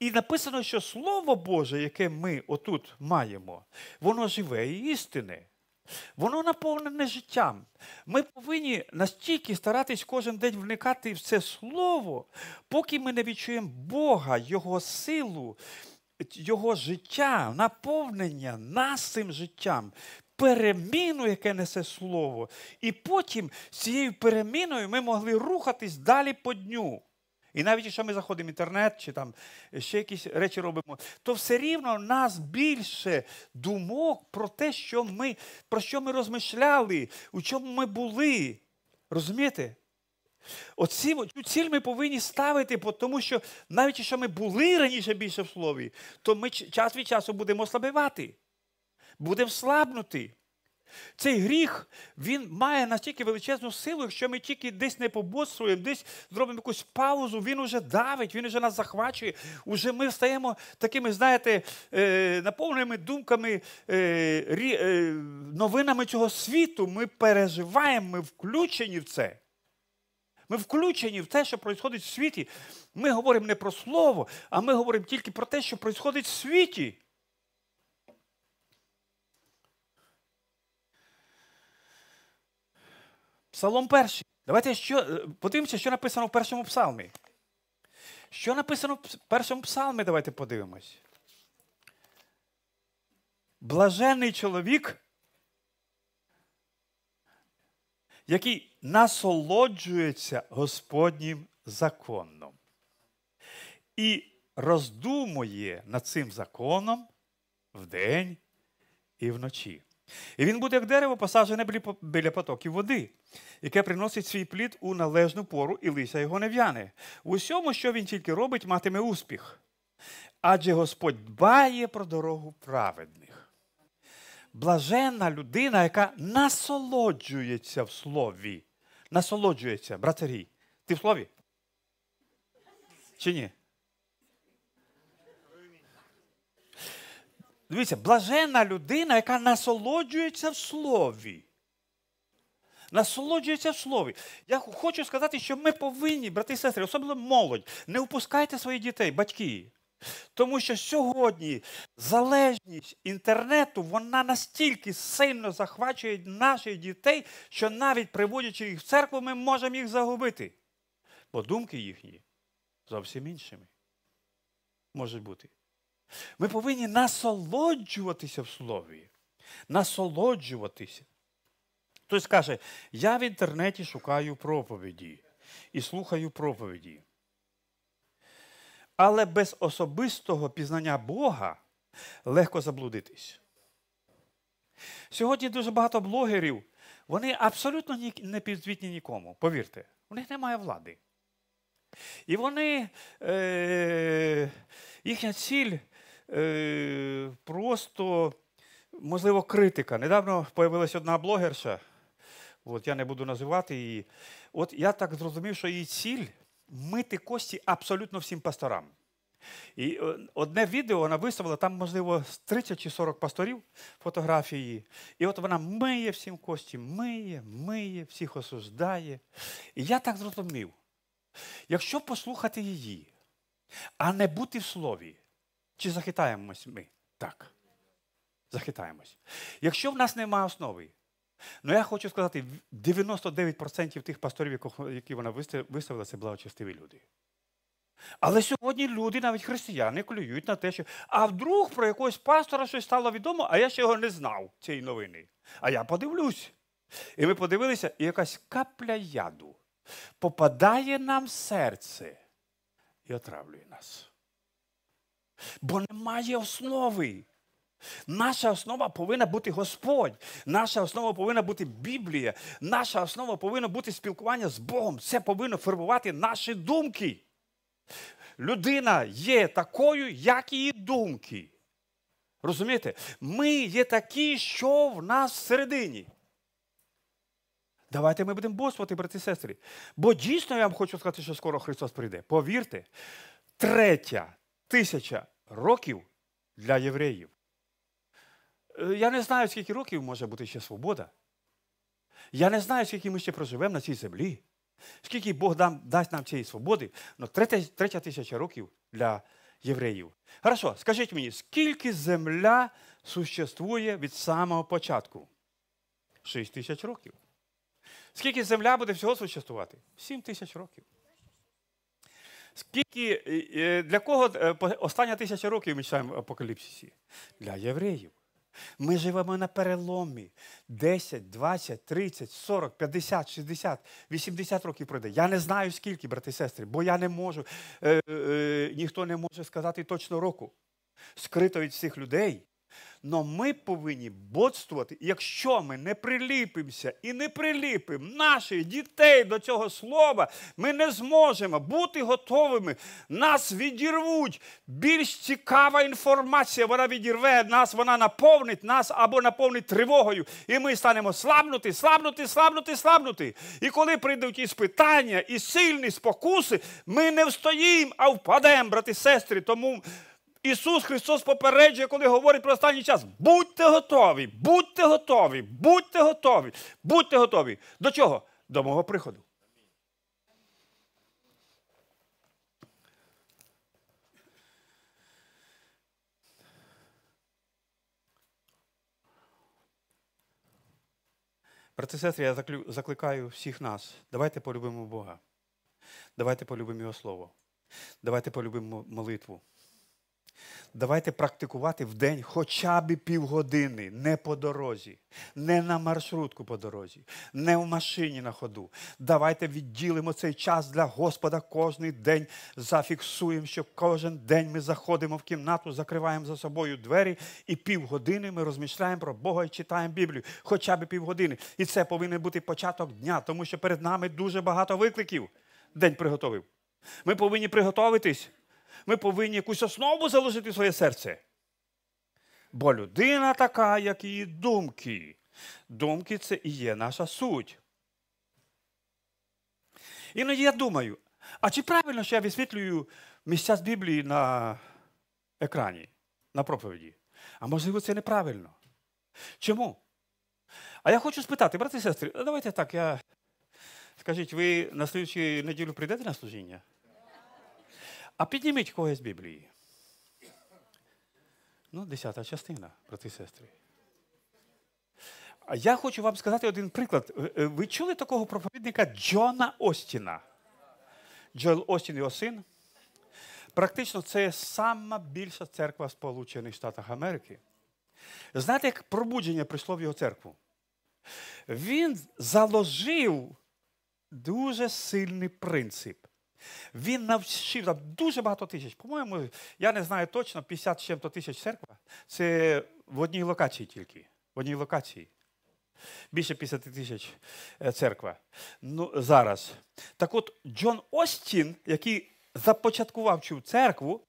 І написано, що Слово Боже, яке ми отут маємо, воно живе і істине. Воно наповнене життям. Ми повинні настільки старатись кожен день вникати в це слово, поки ми не відчуємо Бога, Його силу, Його життя, наповнення нас цим життям, переміну, яке несе слово. І потім з цією переміною ми могли рухатись далі по дню. І навіть якщо ми заходимо в інтернет чи там ще якісь речі робимо, то все рівно в нас більше думок про те, що ми, про що ми розмишляли, у чому ми були. Розумієте? Оці, цю ціль ми повинні ставити, тому що навіть якщо ми були раніше більше в слові, то ми час від часу будемо ослабивати, будемо слабнути. Цей гріх він має настільки величезну силу, що ми тільки десь не поборствуємо, десь зробимо якусь паузу, він уже давить, він уже нас захвачує. Уже ми стаємо такими, знаєте, е, наповненими думками, е, е, новинами цього світу. Ми переживаємо, ми включені в це. Ми включені в те, що відбувається в світі. Ми говоримо не про слово, а ми говоримо тільки про те, що відбувається в світі. Псалом перший. Давайте що, е, подивимося, що написано в першому псалмі. Що написано в першому псалмі? Давайте подивимось. Блажений чоловік, який насолоджується Господнім законом. І роздумує над цим законом вдень і вночі. І він буде як дерево, посаджене біля потоків води, яке приносить свій плід у належну пору і лися його не в'яне. У всьому, що він тільки робить, матиме успіх. Адже Господь дбає про дорогу праведних. Блаженна людина, яка насолоджується в слові. Насолоджується, братері. Ти в слові? Чи ні? Дивіться, блажена людина, яка насолоджується в слові. Насолоджується в слові. Я хочу сказати, що ми повинні, брати і сестри, особливо молодь, не впускайте своїх дітей, батьки. Тому що сьогодні залежність інтернету, вона настільки сильно захвачує наших дітей, що навіть приводячи їх в церкву, ми можемо їх загубити. Бо думки їхні зовсім іншими можуть бути. Ми повинні насолоджуватися в слові. Насолоджуватися. Хтось каже, я в інтернеті шукаю проповіді і слухаю проповіді. Але без особистого пізнання Бога легко заблудитись. Сьогодні дуже багато блогерів, вони абсолютно не підзвітні нікому. Повірте, у них немає влади. І вони, е, їхня ціль Е, просто, можливо, критика. Недавно з'явилася одна блогерша, от я не буду називати її. От я так зрозумів, що її ціль мити кості абсолютно всім пасторам. І е, одне відео вона виставила, там, можливо, 30 чи 40 пасторів фотографії. І от вона миє всім кості, миє, миє, всіх осуждає. І я так зрозумів, якщо послухати її, а не бути в слові, чи захитаємось ми? Так. Захитаємось. Якщо в нас немає основи, ну я хочу сказати, 99% тих пасторів, які вона виставила, це благочестиві люди. Але сьогодні люди, навіть християни, клюють на те, що а вдруг про якогось пастора щось стало відомо, а я ще його не знав, цієї новини. А я подивлюсь. І ми подивилися, і якась капля яду попадає нам в серце і отравлює нас бо немає основи. Наша основа повинна бути Господь. Наша основа повинна бути Біблія. Наша основа повинна бути спілкування з Богом. Це повинно формувати наші думки. Людина є такою, як її думки. Розумієте? Ми є такі, що в нас всередині. Давайте ми будемо боствувати, брати і сестри. Бо дійсно я вам хочу сказати, що скоро Христос прийде. Повірте, третя тисяча років для євреїв. Е, я не знаю, скільки років може бути ще свобода. Я не знаю, скільки ми ще проживемо на цій землі, скільки Бог нам, дасть нам цієї свободи, але ну, третя тисяча років для євреїв. Хорошо, скажіть мені, скільки земля существує від самого початку? Шість тисяч років. Скільки земля буде всього существувати? Сім тисяч років. Скільки для кого е, остання тисяча років ми читаємо в апокаліпсисі? Для євреїв. Ми живемо на переломі 10, 20, 30, 40, 50, 60, 80 років пройде. Я не знаю скільки, брати і сестри, бо я не можу. Е, е, ніхто не може сказати точно року. Скрито від всіх людей Но ми повинні бодствувати, якщо ми не приліпимося і не приліпимо наших дітей до цього слова, ми не зможемо бути готовими. Нас відірвуть. Більш цікава інформація, вона відірве нас, вона наповнить нас або наповнить тривогою. І ми станемо слабнути, слабнути, слабнути, слабнути. І коли прийдуть іспитання, і сильні спокуси, ми не встоїмо, а впадемо, брати, сестри. Тому. Ісус Христос попереджує, коли говорить про останній час. Будьте готові, будьте готові, будьте готові, будьте готові. До чого? До мого приходу. Брати сестри, я закликаю всіх нас. Давайте полюбимо Бога. Давайте полюбимо Його Слово. Давайте полюбимо молитву. Давайте практикувати в день хоча б півгодини, не по дорозі, не на маршрутку по дорозі, не в машині на ходу. Давайте відділимо цей час для Господа кожний день. Зафіксуємо, що кожен день ми заходимо в кімнату, закриваємо за собою двері, і півгодини ми розмішляємо про Бога і читаємо Біблію, хоча б півгодини. І це повинен бути початок дня, тому що перед нами дуже багато викликів. День приготовив. Ми повинні приготуватись ми повинні якусь основу заложити в своє серце. Бо людина така, як її думки. Думки це і є наша суть. Іноді я думаю, а чи правильно що я висвітлюю місця з Біблії на екрані, на проповіді? А можливо, це неправильно. Чому? А я хочу спитати, брати і сестри, давайте так, я. скажіть, ви на слідчу неділю прийдете на служіння? А підніміть когось з Біблії. Ну, десята частина, брати і сестри. А я хочу вам сказати один приклад. Е, е, ви чули такого проповідника Джона Остіна? Джоел Остін його син. Практично це сама більша церква Сполучених Штатів Америки. Знаєте, як пробудження прийшло в його церкву? Він заложив дуже сильний принцип. Він навчив там дуже багато тисяч. По-моєму, я не знаю точно, 50 чим то тисяч церква. Це в одній локації тільки. В одній локації. Більше 50 тисяч е, церква ну, зараз. Так от Джон Остін, який започаткував цю церкву,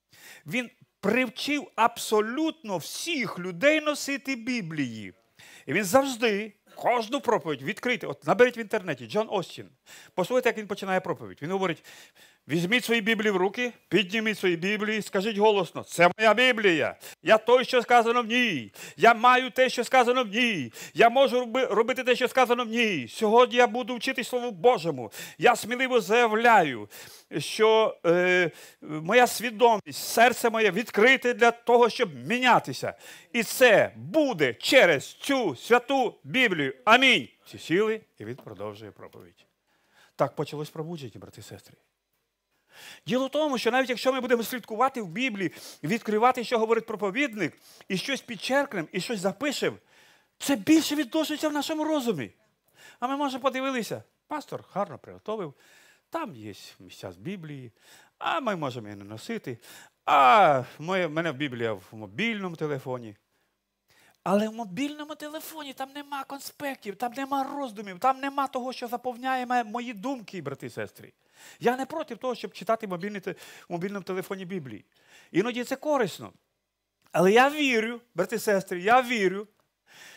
він привчив абсолютно всіх людей носити Біблії. І він завжди кожну проповідь відкрити. От наберіть в інтернеті Джон Остін. Послухайте, як він починає проповідь. Він говорить: Візьміть свої біблії в руки, підніміть свої біблії, скажіть голосно, це моя Біблія. Я той, що сказано в ній. Я маю те, що сказано в ній. Я можу робити те, що сказано в ній. Сьогодні я буду вчити Слову Божому. Я сміливо заявляю, що е, моя свідомість, серце моє відкрите для того, щоб мінятися. І це буде через цю святу Біблію. Амінь. Всі сіли, і він продовжує проповідь. Так почалось пробудження, брати і сестри. Діло в тому, що навіть якщо ми будемо слідкувати в Біблії, відкривати, що говорить проповідник, і щось підчеркнемо, і щось запишемо, це більше відноситься в нашому розумі. А ми може подивилися, пастор гарно приготовив, там є місця з Біблії, а ми можемо її не носити. А моє, мене Біблія в мобільному телефоні. Але в мобільному телефоні там нема конспектів, там нема роздумів, там нема того, що заповняє мої думки, брати і сестри. Я не проти того, щоб читати в мобільному телефоні Біблії. Іноді це корисно. Але я вірю, брати і сестри, я вірю,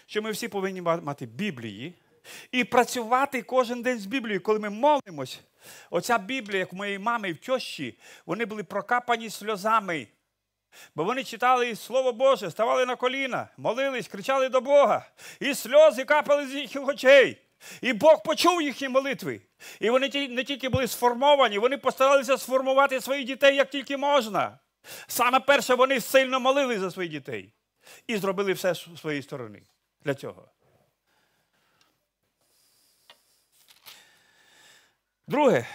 що ми всі повинні мати Біблії і працювати кожен день з Біблією. Коли ми молимось, оця Біблія, як у моєї мами і в тьощі, вони були прокапані сльозами. Бо вони читали Слово Боже, ставали на коліна, молились, кричали до Бога, і сльози капали з їхніх очей. І Бог почув їхні молитви. І вони не тільки були сформовані, вони постаралися сформувати своїх дітей як тільки можна. Саме перше, вони сильно молили за своїх дітей і зробили все з своєї сторони для цього. Друге,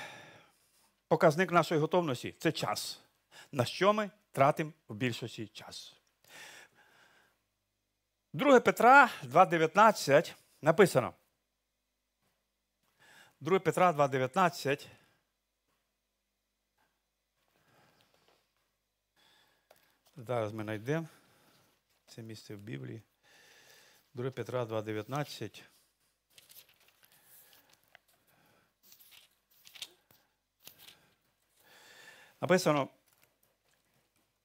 показник нашої готовності це час. На що ми тратимо в більшості час? 2 Петра 2,19 написано. 2 Петра 2,19. Зараз ми знайдемо це місце в Біблії. 2 Петра 2,19. Написано.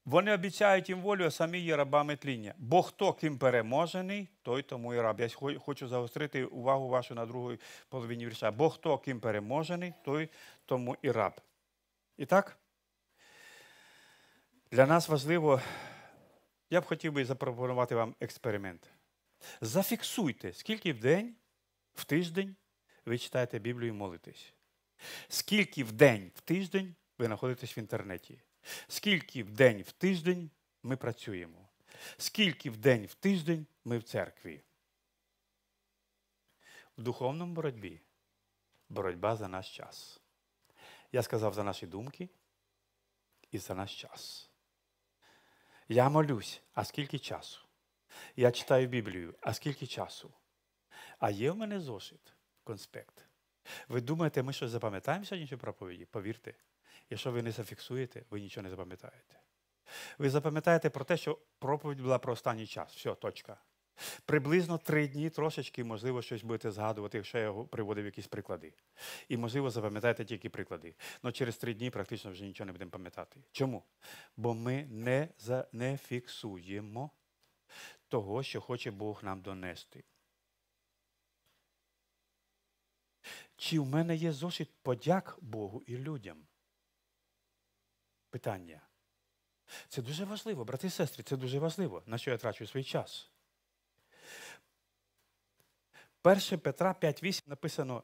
Вони обіцяють їм волю, а самі є рабами тління. Бо хто ким переможений, той тому і раб. Я хочу загострити увагу вашу на другій половині вірша. Бо хто ким переможений, той тому і раб. І так, для нас важливо, я б хотів би запропонувати вам експеримент. Зафіксуйте, скільки в день, в тиждень ви читаєте Біблію і молитесь. Скільки в день, в тиждень ви знаходитесь в інтернеті. Скільки в день в тиждень ми працюємо? Скільки в день в тиждень ми в церкві? В духовному боротьбі боротьба за наш час. Я сказав за наші думки і за наш час. Я молюсь, а скільки часу? Я читаю Біблію, а скільки часу? А є в мене зошит, конспект. Ви думаєте, ми щось запам'ятаємо сьогодні проповіді? Повірте. Якщо ви не зафіксуєте, ви нічого не запам'ятаєте. Ви запам'ятаєте про те, що проповідь була про останній час. Все, точка. Приблизно три дні трошечки, можливо, щось будете згадувати, якщо я приводив якісь приклади. І, можливо, запам'ятаєте тільки приклади. Але через три дні практично вже нічого не будемо пам'ятати. Чому? Бо ми не, за... не фіксуємо того, що хоче Бог нам донести. Чи в мене є зошит подяк Богу і людям? питання. Це дуже важливо, брати і сестри, це дуже важливо, на що я трачу свій час. 1 Петра 5,8 написано: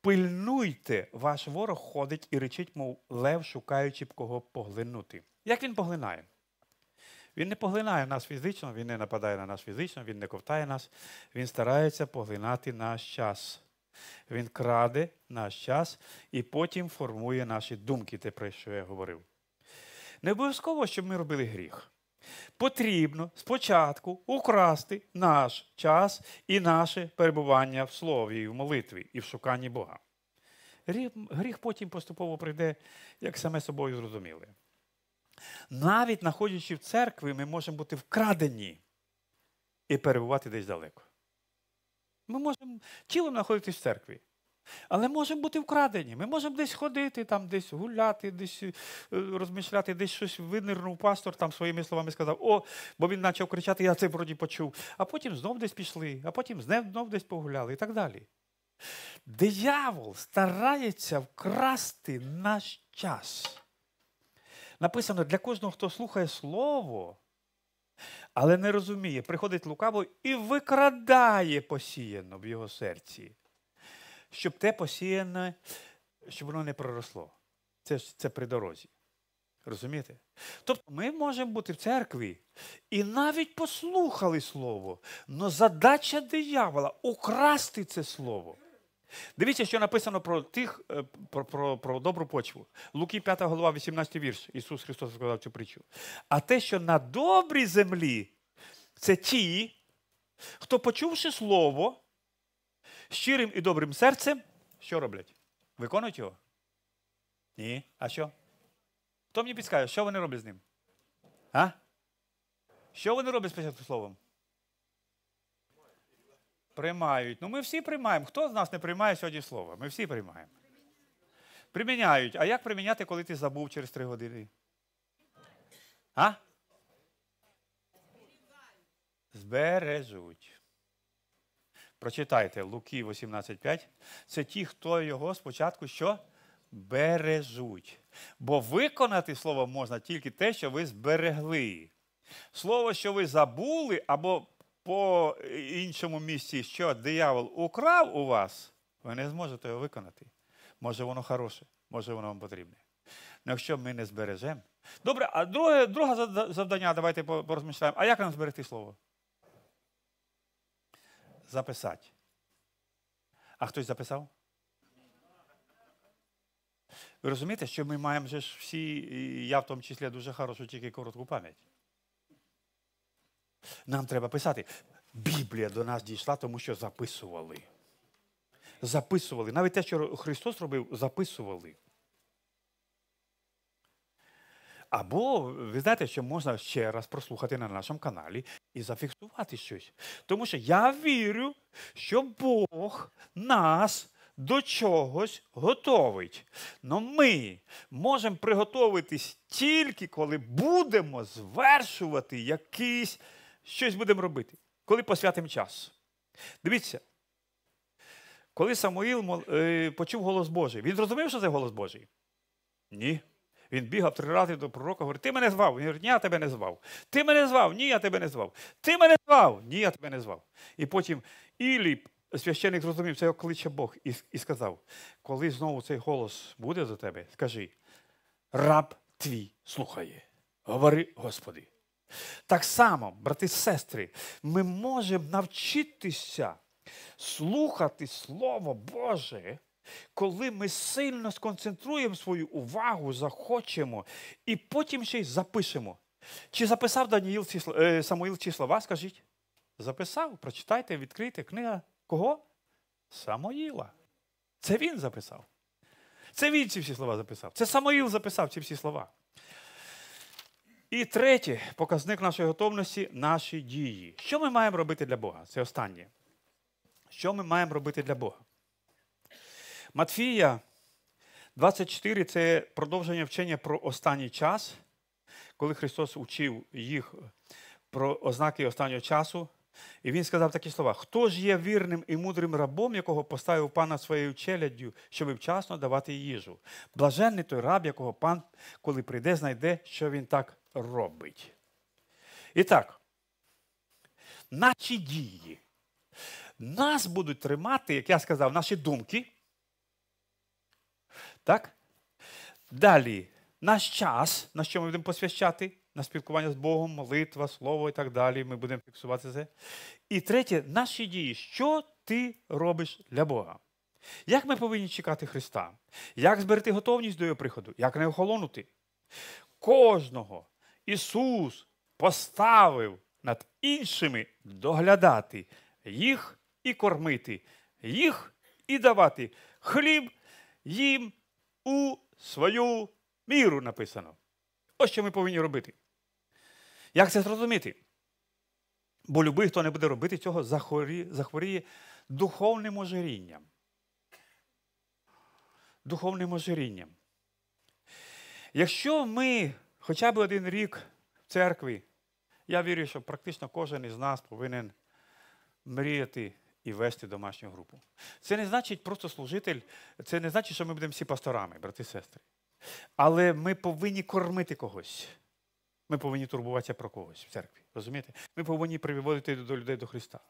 пильнуйте, ваш ворог ходить і речить, мов лев, шукаючи б кого поглинути. Як він поглинає? Він не поглинає нас фізично, він не нападає на нас фізично, він не ковтає нас, він старається поглинати наш час. Він краде наш час і потім формує наші думки, те, про що я говорив. Не обов'язково, щоб ми робили гріх. Потрібно спочатку украсти наш час і наше перебування в слові, і в молитві, і в шуканні Бога. Гріх потім поступово прийде, як саме собою зрозуміли. Навіть знаходячи в церкві, ми можемо бути вкрадені і перебувати десь далеко. Ми можемо тілом знаходитись в церкві. Але можемо бути вкрадені. Ми можемо десь ходити, там десь гуляти, десь е, розмішляти, десь щось винирнув пастор там своїми словами сказав, о, бо він почав кричати, я це вроді почув. А потім знов десь пішли, а потім знов десь погуляли і так далі. Диявол старається вкрасти наш час. Написано для кожного, хто слухає слово, але не розуміє, приходить лукаво і викрадає посіяно в його серці щоб те посіяне, щоб воно не проросло. Це це при дорозі. Розумієте? Тобто ми можемо бути в церкві і навіть послухали слово, але задача диявола украсти це слово. Дивіться, що написано про тих, е, про, про, про добру почву. Луки 5 голова, 18 вірш. Ісус Христос сказав цю притчу. А те, що на добрій землі, це ті, хто, почувши слово, щирим і добрим серцем, що роблять? Виконують його? Ні. А що? Хто мені підскаже, що вони роблять з ним? А? Що вони роблять спочатку словом? Приймають. Ну ми всі приймаємо. Хто з нас не приймає сьогодні слово? Ми всі приймаємо. Приміняють. А як приміняти, коли ти забув через три години? А? Збережуть. Прочитайте Луки 18,5. Це ті, хто його спочатку що? Бережуть. Бо виконати слово можна тільки те, що ви зберегли. Слово, що ви забули, або по іншому місці, що диявол украв у вас, ви не зможете його виконати. Може, воно хороше, може, воно вам потрібне. Але ну, якщо ми не збережемо. Добре, а друге, друге завдання, давайте порозмішляємо. А як нам зберегти слово? записати. А хтось записав? Ви розумієте, що ми маємо вже ж всі, і я в тому числі дуже хорошу, тільки коротку пам'ять. Нам треба писати. Біблія до нас дійшла, тому що записували. Записували. Навіть те, що Христос робив, записували. Або ви знаєте, що можна ще раз прослухати на нашому каналі і зафіксувати щось. Тому що я вірю, що Бог нас до чогось готовить. Но ми можемо приготуватись тільки коли будемо звершувати якісь щось будемо робити, коли посвятимо час. Дивіться. Коли Самуїл е, почув голос Божий, він зрозумів, що це голос Божий? Ні. Він бігав три рази до пророка, говорить, ти мене звав. Він говорить, ні, я тебе не звав. Ти мене звав, ні, я тебе не звав. Ти мене звав, ні, я тебе не звав. І потім Ілій, священник зрозумів, це його кличе Бог, і, і сказав: коли знову цей голос буде до тебе, скажи, раб твій слухає. Говори, Господи. Так само, брати і сестри, ми можемо навчитися слухати Слово Боже. Коли ми сильно сконцентруємо свою увагу, захочемо і потім ще й запишемо. Чи записав Даніїл ці, е, Самуїл ці слова, скажіть? Записав, прочитайте, відкрийте книга кого? Самоїла. Це він записав. Це він ці всі слова записав. Це Самоїл записав ці всі слова. І третє, показник нашої готовності наші дії. Що ми маємо робити для Бога? Це останнє. Що ми маємо робити для Бога? Матфія 24 це продовження вчення про останній час, коли Христос учив їх про ознаки останнього часу. І він сказав такі слова: Хто ж є вірним і мудрим рабом, якого поставив пана своєю челяддю, щоб вчасно давати їжу? Блаженний той раб, якого пан, коли прийде, знайде, що він так робить. І так, наші дії нас будуть тримати, як я сказав, наші думки, так? Далі, наш час, на що ми будемо посвящати, на спілкування з Богом, молитва, слово і так далі. Ми будемо фіксувати це. І третє, наші дії. Що ти робиш для Бога? Як ми повинні чекати Христа? Як зберегти готовність до Його приходу? Як не охолонути? Кожного Ісус поставив над іншими доглядати їх і кормити, їх і давати хліб їм у свою міру написано. Ось що ми повинні робити. Як це зрозуміти? Бо любий, хто не буде робити цього, захворіє, захворіє духовним ожирінням. Духовним ожирінням. Якщо ми хоча б один рік в церкві, я вірю, що практично кожен із нас повинен мріяти і вести домашню групу. Це не значить просто служитель, це не значить, що ми будемо всі пасторами, брати і сестри. Але ми повинні кормити когось. Ми повинні турбуватися про когось в церкві. Розумієте? Ми повинні приводити до людей до Христа.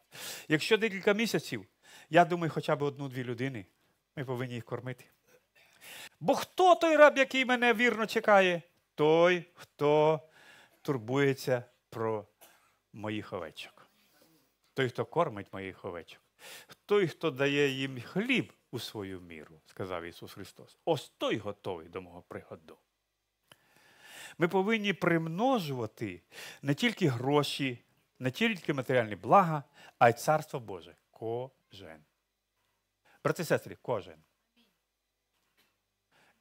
Якщо декілька місяців, я думаю, хоча б одну-дві людини, ми повинні їх кормити. Бо хто той раб, який мене вірно чекає? Той, хто турбується про моїх овечок той, хто кормить моїх овечок, той, хто дає їм хліб у свою міру, сказав Ісус Христос. Ось той готовий до мого приходу. Ми повинні примножувати не тільки гроші, не тільки матеріальні блага, а й царство Боже. Кожен. Брати і сестри, кожен.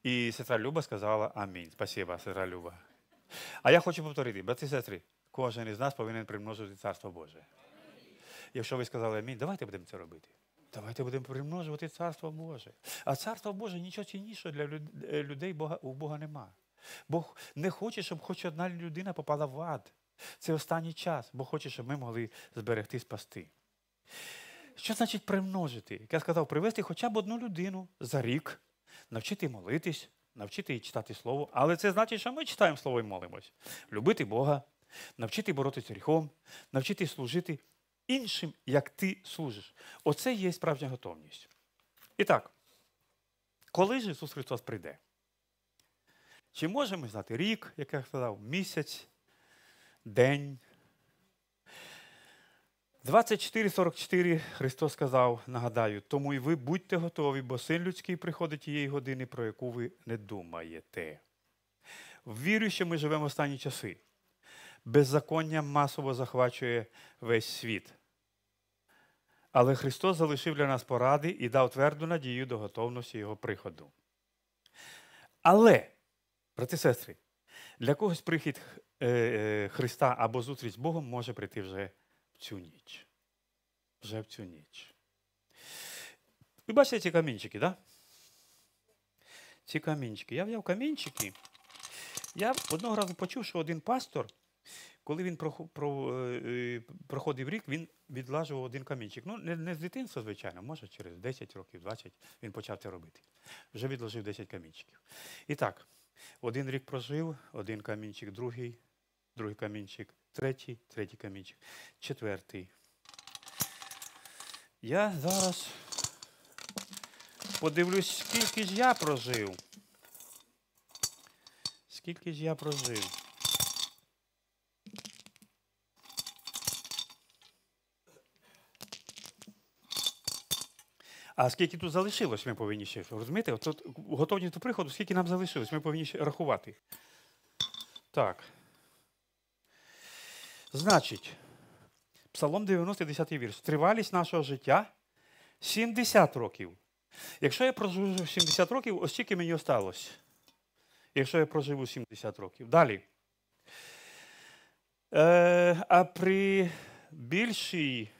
І сестра Люба сказала амінь. Спасибо, сестра Люба. А я хочу повторити, брати і сестри, кожен із нас повинен примножити царство Боже. Якщо ви сказали амінь, давайте будемо це робити. Давайте будемо примножувати царство Боже. А царство Боже нічого ціннішого для е, людей у Бога нема. Бог не хоче, щоб хоч одна людина попала в ад. Це останній час, бо хоче, щоб ми могли зберегти спасти. Що значить примножити? Як я сказав, привести хоча б одну людину за рік, навчити молитись, навчити її читати слово. Але це значить, що ми читаємо слово і молимось. Любити Бога, навчити боротися з гріхом, навчити служити іншим, як ти служиш. Оце є справжня готовність. І так, коли ж Ісус Христос прийде? Чи можемо знати рік, як я сказав, місяць, день? 24.44 Христос сказав, нагадаю, тому і ви будьте готові, бо син людський приходить тієї години, про яку ви не думаєте. Вірю, що ми живемо останні часи беззаконня масово захвачує весь світ. Але Христос залишив для нас поради і дав тверду надію до готовності Його приходу. Але, брати сестри, для когось прихід е, е, Христа або зустріч з Богом може прийти вже в цю ніч. Вже в цю ніч. Ви бачите ці камінчики, так? Да? Ці камінчики. Я взяв камінчики. Я одного разу почув, що один пастор коли він е, е, проходив рік, він відлажував один камінчик. Ну, не з дитинства, звичайно, може, через 10 років, 20 він почав це робити. Вже відложив 10 камінчиків. І так, один рік прожив, один камінчик, другий, другий камінчик, третій, третій камінчик, четвертий. Я зараз подивлюсь, скільки ж я прожив. Скільки ж я прожив. А скільки тут залишилось, ми повинні ще розумієте? От готовність до приходу, скільки нам залишилось, ми повинні ще рахувати. Так. Значить, Псалом 90, 10 вірш. Тривалість нашого життя 70 років. Якщо я проживу 70 років, ось скільки мені осталось. Якщо я проживу 70 років. Далі. Е, А при більшій.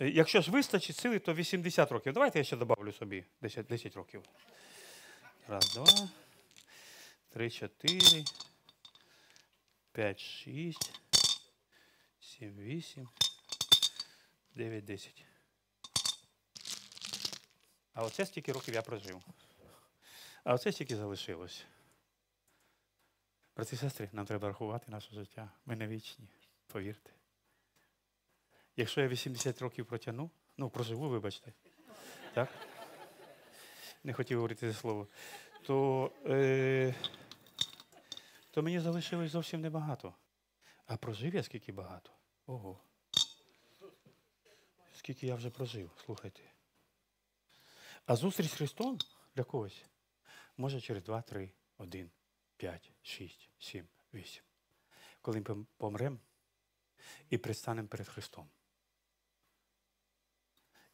Е, якщо ж вистачить сили, то 80 років. Давайте я ще додавлю собі 10 10 років. Раз, два, три, чотири, п'ять, шість, сім, вісім, дев'ять, десять. А оце стільки років я прожив. А оце стільки залишилось. Брати і сестри, нам треба рахувати наше життя. Ми не вічні, повірте. Якщо я 80 років протягну, ну проживу, вибачте, так? не хотів говорити це слово, то е, то мені залишилось зовсім небагато. А прожив я скільки багато. Ого. Скільки я вже прожив, слухайте. А зустріч з Христом для когось може через 2, 3, 1, 5, 6, 7, 8. Коли ми помремо і пристанемо перед Христом.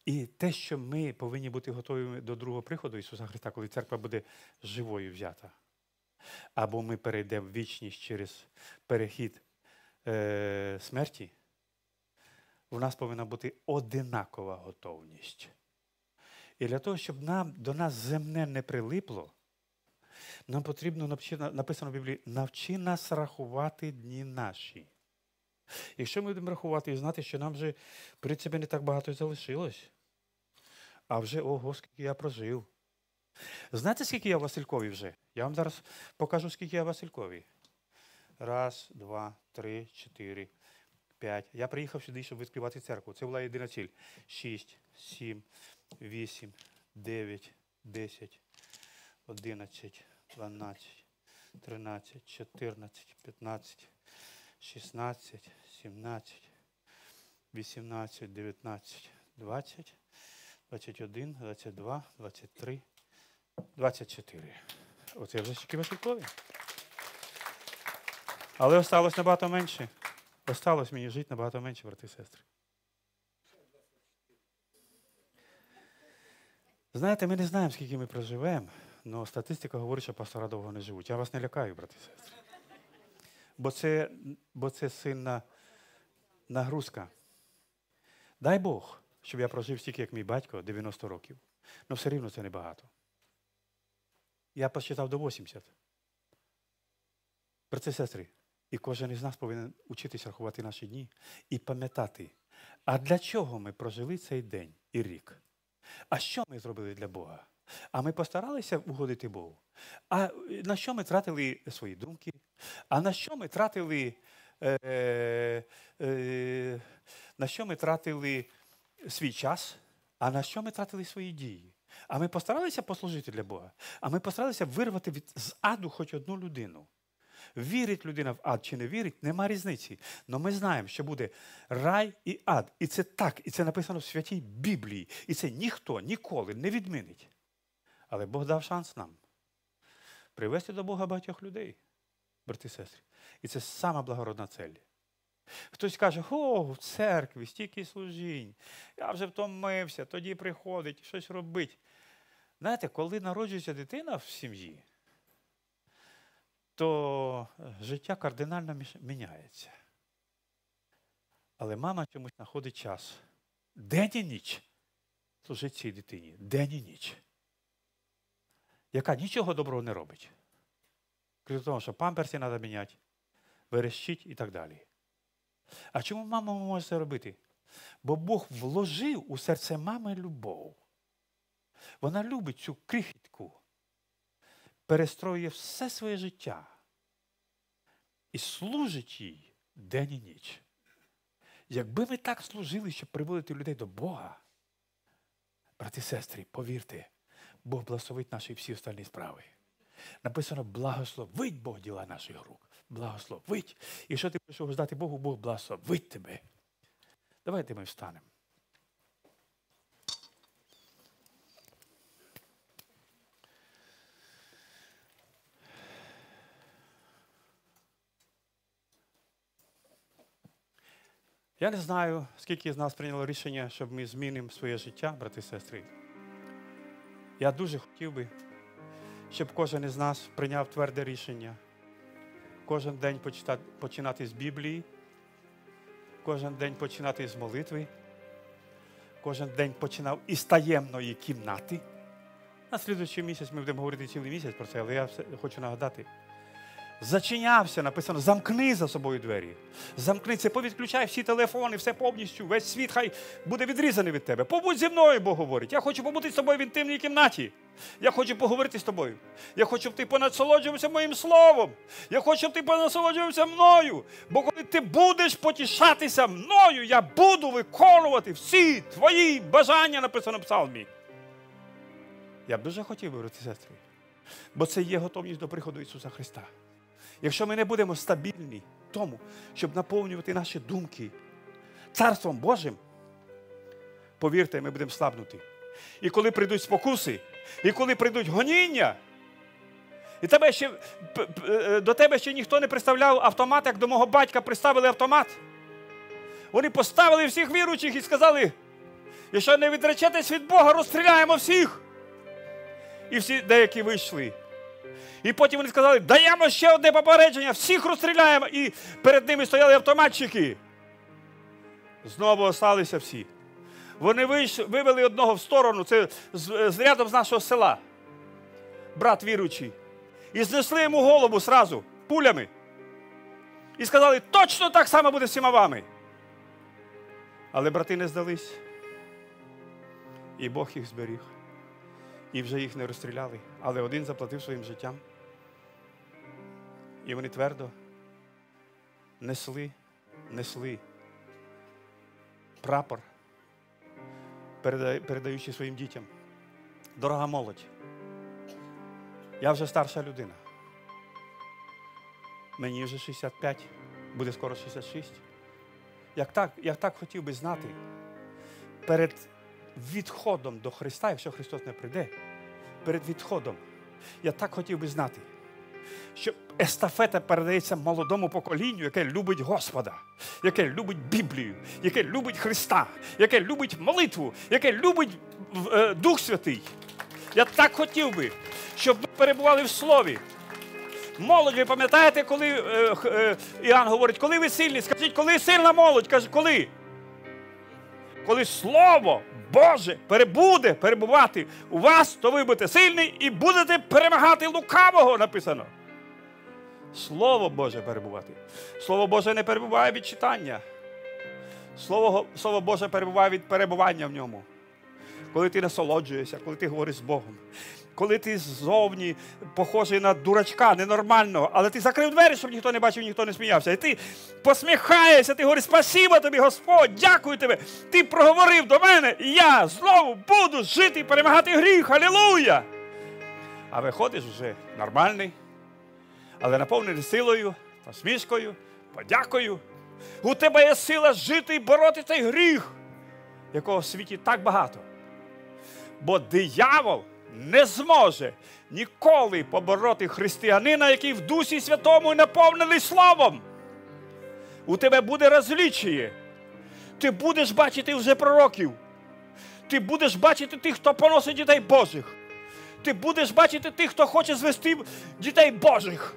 І те, що ми повинні бути готові до другого приходу Ісуса Христа, коли церква буде живою взята. Або ми перейдемо в вічність через перехід е, смерті, в нас повинна бути одинакова готовність. І для того, щоб нам, до нас земне не прилипло, нам потрібно написано в Біблії, навчи нас рахувати дні наші. Якщо ми будемо рахувати і знати, що нам вже при себе не так багато залишилось, а вже ого, скільки я прожив. Знаєте, скільки я в Василькові вже? Я вам зараз покажу, скільки я в Василькові. Раз, два, три, чотири, п'ять. Я приїхав сюди, щоб відкривати церкву. Це була єдина ціль. Шість, сім, вісім, дев'ять, десять, одинадцять, дванадцять, тринадцять, чотирнадцять, п'ятнадцять, шістнадцять, сімнадцять, вісімнадцять, дев'ятнадцять, двадцять. 21, 22, 23, 24. Оце вже щіки вишивкові. Але осталось набагато менше. Осталось мені жити набагато менше, брати і сестри. Знаєте, ми не знаємо, скільки ми проживемо, але статистика говорить, що пастора довго не живуть. Я вас не лякаю, брати і сестри. Бо це бо це сильна нагрузка. Дай Бог, щоб я прожив стільки, як мій батько, 90 років. Ну все рівно це небагато. Я посчитав до 80. і сестри, і кожен із нас повинен учитися рахувати наші дні і пам'ятати, а для чого ми прожили цей день і рік? А що ми зробили для Бога? А ми постаралися угодити Богу. А е, на що ми тратили свої думки? А на що ми тратили е, е, е на що ми тратили свій час, а на що ми тратили свої дії? А ми постаралися послужити для Бога, а ми постаралися вирвати від, з аду хоч одну людину. Вірить людина в ад чи не вірить, нема різниці. Але ми знаємо, що буде рай і ад. І це так, і це написано в святій Біблії. І це ніхто ніколи не відмінить. Але Бог дав шанс нам привести до Бога багатьох людей, брати і сестри. І це сама благородна цель. Хтось каже, о, в церкві, стільки служінь, я вже втомився, тоді приходить, щось робить. Знаєте, коли народжується дитина в сім'ї, то життя кардинально міняється. Але мама чомусь знаходить час. День і ніч служить цій дитині. День і ніч. Яка нічого доброго не робить. Крім того, що памперси треба міняти, верещить і так далі. А чому мама може це робити? Бо Бог вложив у серце мами любов. Вона любить цю крихітку, перестроює все своє життя і служить їй день і ніч. Якби ми так служили, щоб приводити людей до Бога, брати і сестри, повірте, Бог благословить наші всі остальні справи. Написано, благословить Бог діла наших рук благословить. І що ти прийшов здати Богу, Бог благословить тебе. Давайте ми встанемо. Я не знаю, скільки з нас прийняло рішення, щоб ми змінимо своє життя, брати і сестри. Я дуже хотів би, щоб кожен із нас прийняв тверде рішення Кожен день починати з Біблії, кожен день починати з молитви, кожен день починав із таємної кімнати. На слідуючий місяць ми будемо говорити цілий місяць про це, але я хочу нагадати. Зачинявся, написано, замкни за собою двері. Замкни це, повідключай всі телефони, все повністю, весь світ хай буде відрізаний від тебе. Побудь зі мною, Бог говорить. Я хочу побути з тобою в інтимній кімнаті. Я хочу поговорити з тобою. Я хочу, щоб ти понасолоджувався моїм словом. Я хочу, щоб ти понасолоджувався мною. Бо коли ти будеш потішатися мною, я буду виконувати всі твої бажання, написано в псалмі. Я б дуже хотів говорити, сестри, бо це є готовність до приходу Ісуса Христа. Якщо ми не будемо стабільні в тому, щоб наповнювати наші думки Царством Божим, повірте, ми будемо слабнути. І коли прийдуть спокуси, і коли прийдуть гоніння, і тебе ще, е, е, до тебе ще ніхто не представляв автомат, як до мого батька приставили автомат. Вони поставили всіх віруючих і сказали, якщо не відречетесь від Бога, розстріляємо всіх. І всі деякі вийшли. І потім вони сказали, даємо ще одне попередження, всіх розстріляємо. І перед ними стояли автоматчики. Знову осталися всі. Вони вивели одного в сторону, це з, з рядом з нашого села, брат віруючий. І знесли йому голову сразу, пулями. І сказали, точно так само буде всіма вами. Але брати не здались. І Бог їх зберіг. І вже їх не розстріляли, але один заплатив своїм життям. І вони твердо несли, несли прапор, передаючи своїм дітям. Дорога молодь, я вже старша людина. Мені вже 65, буде скоро 66. Як так, Я так хотів би знати перед відходом до Христа, якщо Христос не прийде, перед відходом, я так хотів би знати що естафета передається молодому поколінню, яке любить Господа, яке любить Біблію, яке любить Христа, яке любить молитву, яке любить е, Дух Святий. Я так хотів би, щоб ми перебували в слові. Молодь, ви пам'ятаєте, коли е, е, Іоанн говорить, коли ви сильні? Скажіть, коли сильна молодь? Каже, коли? Коли слово Боже перебуде перебувати у вас, то ви будете сильний і будете перемагати лукавого, написано. Слово Боже перебувати. Слово Боже не перебуває від читання. Слово Слово Боже перебуває від перебування в ньому. Коли ти насолоджуєшся, коли ти говориш з Богом коли ти ззовні похожий на дурачка, ненормального, але ти закрив двері, щоб ніхто не бачив, ніхто не сміявся. І ти посміхаєшся, ти говориш, спасіба тобі, Господь, дякую тебе. Ти проговорив до мене, і я знову буду жити і перемагати гріх. Алілуя! А виходиш вже нормальний, але наповнений силою, посмішкою, подякою. У тебе є сила жити і бороти цей гріх, якого в світі так багато. Бо диявол не зможе ніколи побороти християнина, який в Дусі Святому наповнений словом. У тебе буде розлічіє. Ти будеш бачити вже пророків. Ти будеш бачити тих, хто поносить дітей Божих. Ти будеш бачити тих, хто хоче звести дітей Божих.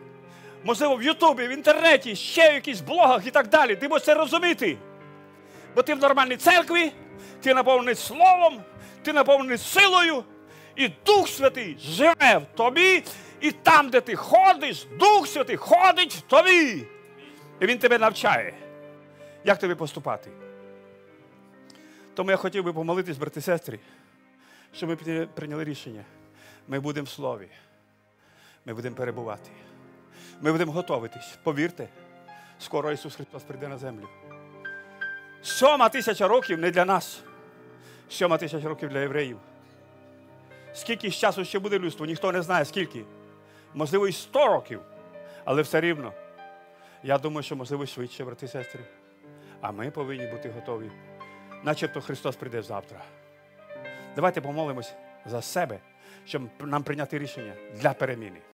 Можливо, в Ютубі, в інтернеті, ще в якихось блогах і так далі. Ти можеш це розуміти. Бо ти в нормальній церкві, ти наповнений словом, ти наповнений силою. І Дух Святий живе в тобі, і там, де ти ходиш, Дух Святий ходить в тобі. І Він тебе навчає, як тобі поступати. Тому я хотів би помолитись, брати і сестри, щоб ми прийняли рішення. Ми будемо в слові, ми будемо перебувати, ми будемо готуватись. Повірте, скоро Ісус Христос прийде на землю. Сьома тисяча років не для нас, сьома тисяча років для євреїв скільки часу ще буде людство, ніхто не знає, скільки. Можливо, і 100 років, але все рівно. Я думаю, що, можливо, швидше, брати і сестри. А ми повинні бути готові, начебто Христос прийде завтра. Давайте помолимось за себе, щоб нам прийняти рішення для переміни.